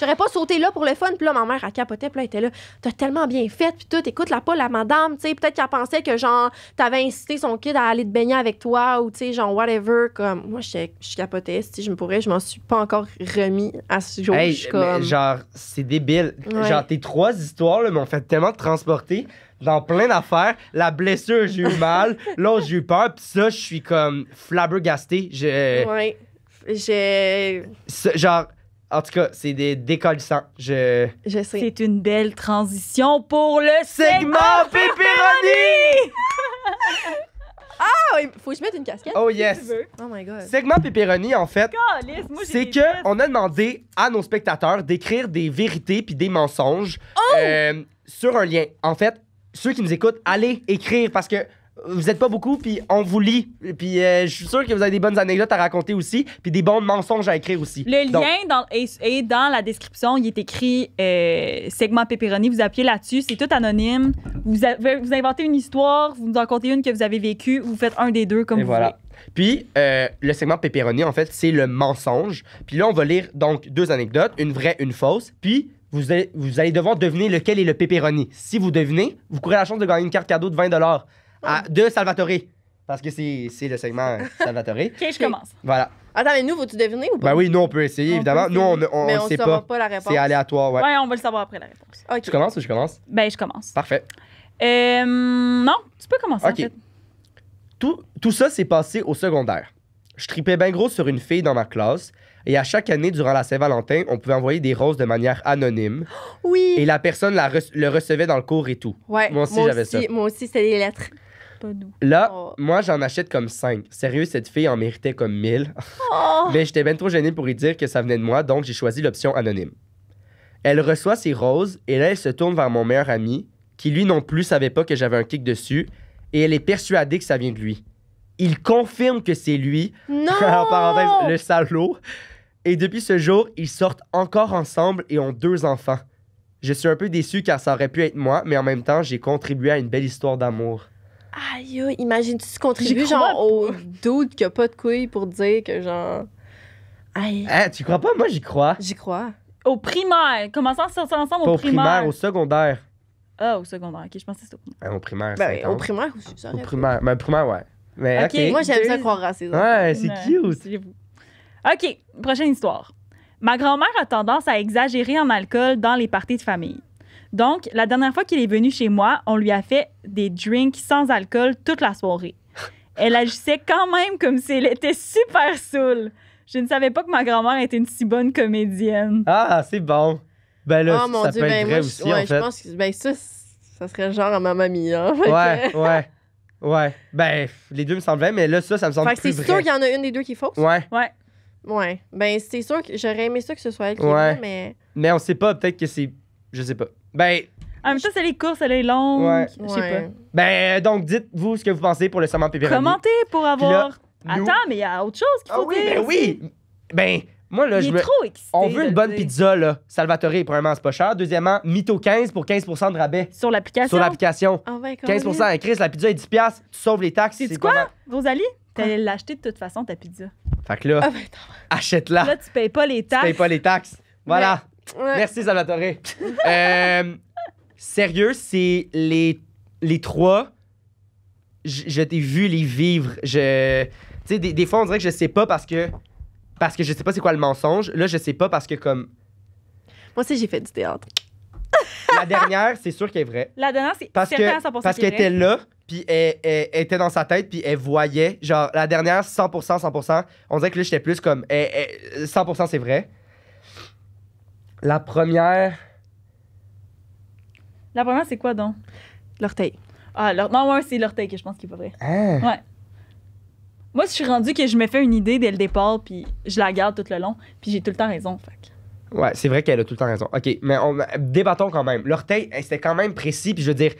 C: j'aurais pas sauté là pour le fun. Puis là, ma mère, a capoté, Puis là, elle était là. T'as tellement bien fait. Puis tout, écoute la pas la madame, tu sais. Peut-être qu'elle pensait que, genre, t'avais incité son kid à aller te baigner avec toi ou, tu sais, genre, whatever. Comme, moi, je capotais. Si je me pourrais, je m'en suis pas encore remis à ce jour. Hey, Genre,
A: c'est débile. Genre, tes trois histoires, m'ont fait tellement transporter dans plein d'affaires. La blessure, j'ai eu mal. L'autre, j'ai eu peur. Puis ça, je suis comme flabbergasté. J'ai,
C: euh, Ouais.
A: Genre... En tout cas, c'est des décollissants. Je...
C: sais. C'est
B: une belle transition pour le segment, Pépéroni!
C: ah! Il faut que je mette une casquette. Oh yes! Oh my god. Segment
B: Pépéroni, en fait,
C: c'est que
A: on a demandé à nos spectateurs d'écrire des vérités puis des mensonges oh! euh, sur un lien. En fait, ceux qui nous écoutent, allez écrire parce que vous n'êtes pas beaucoup, puis on vous lit. Puis euh, je suis sûr que vous avez des bonnes anecdotes à raconter aussi, puis des bons mensonges à écrire aussi. Le lien
B: dans, est, dans la description. Il est écrit euh, segment pepperoni. Vous appuyez là-dessus. C'est tout anonyme. Vous, inventez une histoire, vous nous en une que vous avez vécue, vous faites un des deux comme vous voulez.
A: Puis, euh, le segment pepperoni, en fait, c'est le mensonge. Puis là, on va lire donc deux anecdotes, une vraie, une fausse. Puis, vous allez, vous devoir deviner lequel est le pepperoni. Si vous devinez, vous courez la chance de gagner une carte cadeau de 20 dollars ah. de Salvatore. Parce que c'est c'est le segment euh, Salvatore. ok, je commence. Voilà.
B: Attends, mais nous, vous tu deviner ou pas? Ben oui, nous, on peut
A: essayer, évidemment. Nous, on ne on, mais on ne sait pas. la réponse. C'est aléatoire, ouais. Ouais,
B: on va le savoir après la réponse. Tu commences ou je commence? Ben, je commence. Parfait. Euh, non, tu peux commencer en fait.
A: Tout, tout ça s'est passé au secondaire. Je tripais bien gros sur une fille dans ma classe. Et à chaque année, durant la Saint-Valentin, on pouvait envoyer des roses de manière anonyme. Oui. Et la personne la le recevait dans le cours et tout. Ouais, moi aussi, j'avais ça.
C: Moi aussi, c'était des lettres.
A: Là, oh. moi, j'en achète comme 5. Sérieux, cette fille en méritait comme mille. Oh. Mais j'étais bien trop gêné pour lui dire que ça venait de moi, donc j'ai choisi l'option anonyme. Elle reçoit ses roses et là, elle se tourne vers mon meilleur ami, qui lui non plus savait pas que j'avais un kick dessus, et elle est persuadée que ça vient de lui. Il confirme que c'est lui. Non! en parenthèse, le salaud. Et depuis ce jour, ils sortent encore ensemble et ont deux enfants. Je suis un peu déçu car ça aurait pu être moi, mais en même temps, j'ai contribué à une belle histoire d'amour.
C: Aïe, imagine tu contribues genre au doute qu'il a pas de couilles pour dire que genre. Aïe. Hein, tu crois pas? Moi, j'y crois. J'y crois.
B: Au primaire. Commençons à sortir ensemble au primaire. Au primaire, au
A: secondaire.
B: Ah, au secondaire. Ok, je pensais que c'était
A: au primaire. Hein, au ben primaire. Ben, au primaire aussi, ça Au primaire. primaire, ouais. ok, Moi, j'aime ça
B: croire à ces enfants. Ouais, c'est cute. OK, prochaine histoire. Ma grand-mère a tendance à exagérer en alcool dans les parties de famille. Donc, la dernière fois qu'il est venu chez moi, on lui a fait des drinks sans alcool toute la soirée. Elle agissait quand même comme si elle était super saoule. Je ne savais pas que ma grand-mère était une si bonne comédienne. Ah,
A: c'est bon. Ben là, ah, ça peut être ben vrai aussi, en fait. Je pense
C: que ben, ça, ça serait genre à ma mamie. Hein, ouais, ouais.
A: Ouais. Ben, les deux me semblent mais là, ça, ça me semble plus vrai. c'est sûr qu'il y en
C: a une des deux qui est fausse. Ouais. Ouais. Ouais. Ben, c'est sûr que j'aurais aimé ça que ce soit elle qui ouais. mais.
A: Mais on sait pas, peut-être que c'est. Je sais pas. Ben.
C: En même temps, c'est les courses, elle est longue. Ouais. Je sais pas.
A: Ben, euh, donc, dites-vous ce que vous pensez pour le saumon pepperoni. Commentez
B: pour avoir. Attends, mais il y a autre chose qu'il ah faut ah, oui, Ben oui!
A: Ben. Moi, là, je trop On veut une bonne pizza, là. Salvatore, premièrement, c'est pas cher. Deuxièmement, Mito 15 pour 15 de rabais. Sur l'application? Sur l'application. 15 ah à Chris, la pizza est 10 tu sauves les taxes. C'est quoi,
B: vos alliés? T'allais hein? l'acheter de toute façon, ta pizza. Fait que là, ah, ben, achète-la. Là, tu payes pas les taxes. Tu payes pas
A: les taxes. Voilà. Merci, Salvatore. Euh, sérieux, c'est les, les trois. Je, t'ai vu les vivre. Je, tu sais, des, fois, on dirait que je sais pas parce que. Parce que je sais pas c'est quoi le mensonge. Là, je sais pas parce que, comme.
C: Moi aussi, j'ai fait du théâtre.
A: La dernière, c'est sûr qu'elle est vraie.
B: La dernière, c'est parce que, Parce qu'elle était là,
A: puis elle, était dans sa tête, puis elle voyait, genre, la dernière, 100%, 100%, on dirait que là, j'étais plus comme, 100% eh, eh, c'est vrai. La première...
B: La première, c'est quoi, donc? L'orteil. Ah, non, ouais, c'est l'orteil que je pense qu'il est pas hein? Ouais. Moi, je suis rendu que je me fais une idée dès le départ, puis je la garde tout le long, puis j'ai tout le temps raison, fait
A: Ouais, c'est vrai qu'elle a tout le temps raison. OK, mais on, débattons quand même. L'orteil, eh, c'était quand même précis, puis je veux dire,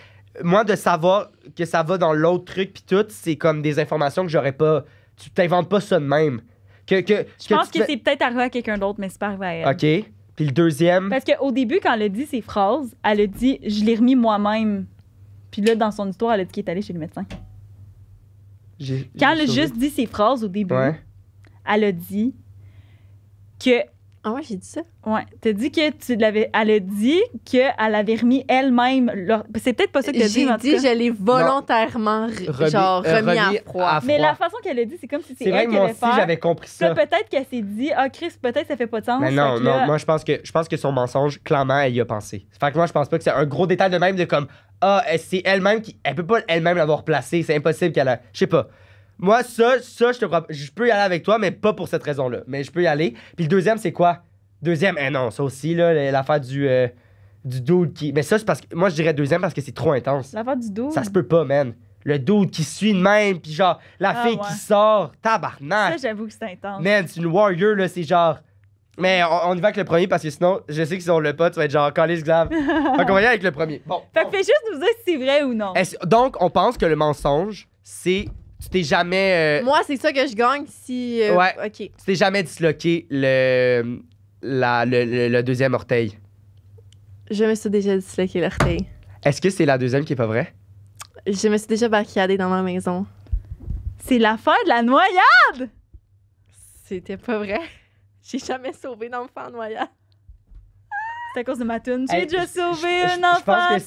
A: moi, de savoir que ça va dans l'autre truc, puis tout, c'est comme des informations que j'aurais pas. Tu t'inventes pas ça de même. Que, je pense que c'est
B: peut-être arrivé à quelqu'un d'autre, mais c'est pas arrivé à elle.
A: OK. Puis le deuxième. Parce
B: qu'au début, quand elle a dit ses phrases, elle a dit Je l'ai remis moi-même. Puis là, dans son histoire, elle a dit qu'elle est allée chez le médecin. Quand elle a juste dit ses phrases au début, elle a dit que ah ouais, j'ai dit ça. Ouais. T'as dit que tu l'avais. Elle a dit qu'elle avait remis elle-même. C'est peut-être pas ça que t'as dit. J'ai dit, je l'ai volontairement remis, genre, euh, remis, à, froid. Mais la façon qu'elle a dit, c'est comme si c'était elle qui aussi, j'avais compris ça. Peut-être qu'elle s'est dit, ah Chris, peut-être ça fait pas de sens. non, non. Moi,
A: je pense que je pense que son mensonge, clairement, elle y a pensé. Fait que moi, je pense pas que c'est un gros détail de même de comme, ah, c'est elle-même qui, elle peut pas elle-même l'avoir placé. C'est impossible qu'elle. A... Je sais pas. Moi, ça, ça, je te Je peux y aller avec toi, mais pas pour cette raison-là. Mais je peux y aller. Puis le deuxième, c'est quoi? Deuxième, eh non, ça aussi, là, l'affaire du. Euh, du dude qui. Mais ça, c'est parce que. Moi, je dirais deuxième parce que c'est trop intense. L'affaire
B: du dude? Ça se peut
A: pas, man. Le dude qui suit de même, puis genre, la ah, fille qui sort, Ça,
B: j'avoue que c'est intense.
A: Man, c'est une warrior, là, c'est genre. Mais on, y va avec le premier parce que sinon, je sais que si on l'a pas, tu vas être genre, ce glave. fait qu'on va y aller avec le premier. Bon.
C: Fait que fais juste nous dire si c'est vrai ou non.
A: donc, on pense que le mensonge, c'est tu t'es jamais. Euh,
C: Moi, c'est ça que je gagne si. Euh, ouais. OK.
A: t'es jamais disloqué le, le, deuxième orteil.
C: Je me suis déjà disloqué l'orteil.
A: Est-ce que c'est la deuxième qui est pas vraie?
C: Je me suis déjà barricadée dans ma maison. C'est la fin de la noyade! C'était pas vrai. J'ai jamais sauvé d'enfant noyade. C'est à cause
B: de ma tune. J'ai déjà sauvé un enfant je pense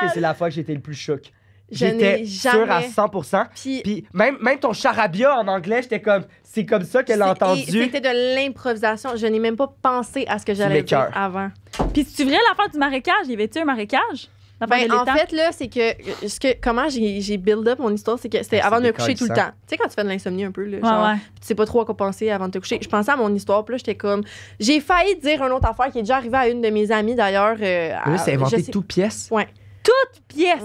B: que c'est
A: la fois que j'étais le plus choqué. J'étais sûr à 100%. Puis, même, même ton charabia en anglais, j'étais comme, c'est comme ça qu'elle a entendu. C'était
C: de l'improvisation. Je n'ai même pas pensé à ce que j'allais dire avant. Puis tu vrai l'affaire du marécage? y avait-tu un marécage? Ben, en fait, là, c'est que, que comment j'ai build up mon histoire, c'est que c'était ah, avant de me coucher tout le temps. Tu sais, quand tu fais de l'insomnie un peu, là, genre, tu sais pas trop à quoi penser avant de te coucher. Je pensais à mon histoire, puis là, j'étais comme. J'ai failli dire une autre affaire qui est déjà arrivée à une de mes amies, d'ailleurs. Euh, c'est inventé tout pièce. Ouais. Toute pièce,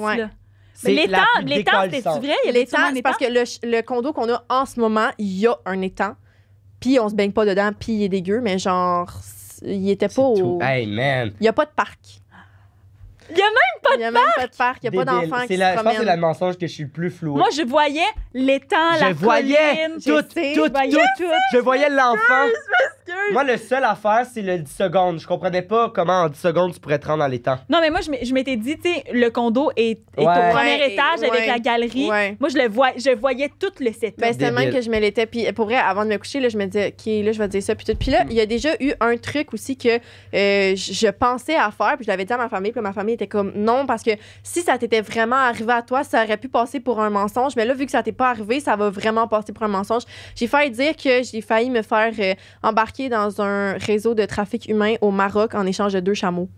C: L'étang, l'étang, il y vrai? L'étang, c'est parce que le, condo qu'on a en ce moment, il y a un étang. Puis on se baigne pas dedans, puis il est dégueu, mais genre, il était pas au.
A: Hey, man.
C: Il y a pas de parc. Il y a même pas de parc. Il y a pas de parc. d'enfants qui la, Je pense que c'est
A: le mensonge que je suis le plus flou. Moi, je
B: voyais l'étang, la colline. Je voyais tout, tout, tout. Je voyais l'enfant.
A: Moi, le seul affaire, c'est le 10 secondes. Je comprenais pas comment en 10 secondes tu pourrais te rendre les temps.
B: Non, mais moi, je m'étais dit, tu sais, le condo est, au premier étage avec la galerie.
C: Moi, je le vois, je voyais tout le setup. Ben, c'est que je me l'étais. Puis pour vrai, avant de me coucher, là, je me disais, OK, là, je vais dire ça. Puis Puis là, mm. il y a déjà eu un truc aussi que euh, je pensais à faire. Puis je l'avais dit à ma famille. Puis ma famille était comme, non, parce que si ça t'était vraiment arrivé à toi, ça aurait pu passer pour un mensonge. Mais là, vu que ça t'est pas arrivé, ça va vraiment passer pour un mensonge. J'ai failli dire que j'ai failli me faire euh, embarquer dans un réseau de trafic humain au Maroc en échange de deux chameaux.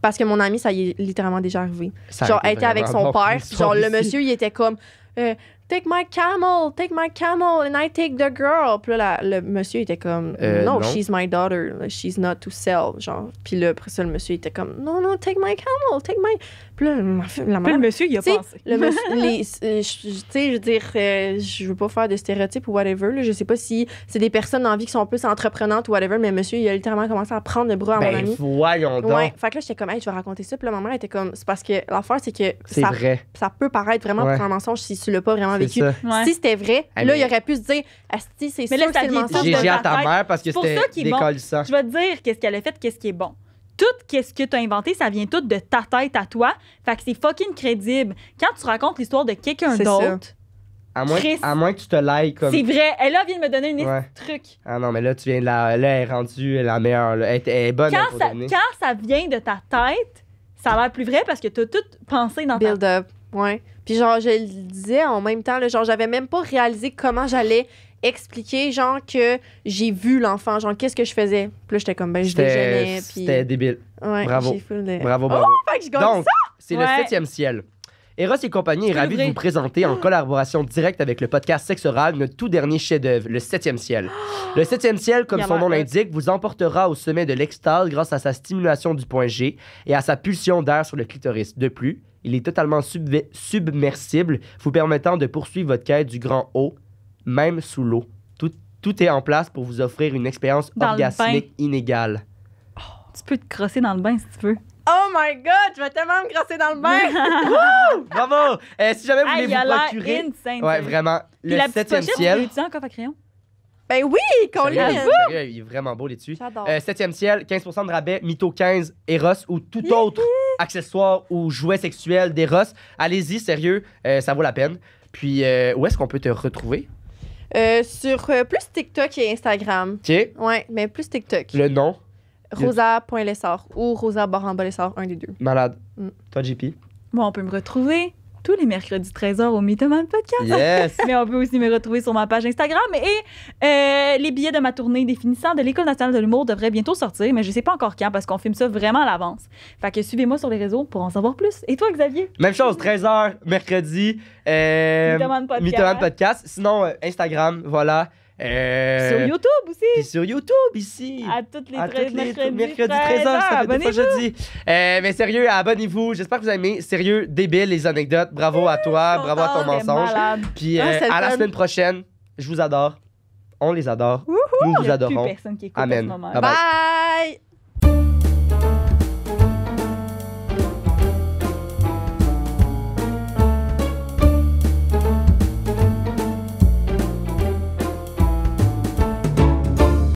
C: Parce que mon ami, ça y est littéralement déjà arrivé. genre, elle était avec son père. Genre, le monsieur, il était comme euh, Take my camel, take my camel, and I take the girl. Puis là, le monsieur était comme euh, no, non. she's my daughter, she's not to sell. Genre, puis là, après ça, le monsieur était comme Non, non, take my camel, take my le monsieur, il a pensé. Euh, tu sais, je veux dire, euh, je veux pas faire de stéréotypes ou whatever. je sais pas si c'est des personnes en vie qui sont plus entreprenantes ou whatever, mais monsieur, il a littéralement commencé à prendre le bras à mon ben, ami.
A: voyons donc. Ouais. Fait
C: que là, j'étais comme, hey, je vais raconter ça. Puis là, ma était comme, c'est parce que l'affaire, c'est que ça, vrai. ça peut paraître vraiment un mensonge si tu l'as pas vraiment vécu. Si c'était vrai, là, il aurait pu se dire, Asti, c'est sûr que c'est le mensonge. J'ai à ta
A: mère parce que c'était décollissant. Je vais
B: te dire qu'est-ce qu'elle a fait, qu'est-ce qui est bon tout ce que tu as inventé, ça vient tout de ta tête à toi. Fait que c'est fucking crédible. Quand tu racontes l'histoire de quelqu'un d'autre.
A: À moins, à moins que tu te l'ailles C'est vrai.
B: Elle, vient de me donner une truc.
A: Ah non, mais là, tu viens de la. elle est rendue la meilleure. Elle, est bonne quand,
B: ça, vient de ta tête,
C: ça a l'air plus vrai parce que tu as tout pensé dans ta tête. Build up. Ouais. Puis genre, je le disais en même temps, le genre, j'avais même pas réalisé comment j'allais expliquer, genre, que j'ai vu l'enfant, genre, qu'est-ce que je faisais. Puis là, j'étais comme, ben, je déjeunais. Puis... C'était
A: débile. Ouais, bravo. Bravo, oh, bravo. Donc, c'est le septième ciel. Eros et compagnie est ravi de vous présenter en collaboration directe avec le podcast Oral, notre tout dernier chef-d'œuvre, Le Septième Ciel. Le Septième Ciel, comme son nom l'indique, vous emportera au sommet de l'extase grâce à sa stimulation du point G et à sa pulsion d'air sur le clitoris. De plus, il est totalement submersible, vous permettant de poursuivre votre quête du grand haut même sous l'eau. Tout, tout est en place pour vous offrir une expérience orgasmique inégale.
B: Tu peux te crosser dans le bain si tu veux.
C: Oh my god, je vais tellement me crosser dans le bain. Bravo! Et eh, si jamais vous voulez vous procurer... Ouais,
A: vraiment. Le 7e ciel tu ciel...
C: las encore à crayon? ben oui, qu'on il est
A: vraiment beau, les dessus. J'adore. Euh, 7e ciel, 15 de rabais, Mytho 15, Eros ou tout autre accessoire ou jouet sexuel d'Eros. Allez-y, sérieux, euh, ça vaut la peine. Puis, euh, où est-ce qu'on peut te retrouver?
C: Euh, sur euh, plus TikTok et Instagram. OK. Ouais, mais plus TikTok. Le nom Rosa.lessor ou Rosa Baramba lessard un des deux.
A: Malade. Mm. Toi, JP
C: Bon, on peut me retrouver tous les mercredis 13h au Mythoman
B: Podcast. Mais on peut aussi me retrouver sur ma page Instagram. Et euh, les billets de ma tournée définissant de l'École nationale de l'humour devraient bientôt sortir, mais je ne sais pas encore quand parce qu'on filme ça vraiment à l'avance. Fait que suivez-moi sur les réseaux pour en savoir plus. Et toi, Xavier?
A: Même chose, 13h mercredi. Euh, Mythoman Podcast. Sinon, euh, Instagram, voilà. Euh, sur YouTube
B: aussi. Puis sur YouTube ici. À toutes les, à toutes les mercredi, 13h, ça jeudi.
A: Euh, mais sérieux, abonnez-vous. J'espère que vous avez aimé Sérieux, débile les anecdotes. Bravo à toi, bravo à ton mensonge. Puis euh, à la semaine prochaine. Je vous adore. On les adore. Nous vous adorons.
B: Amen. En ce moment. bye.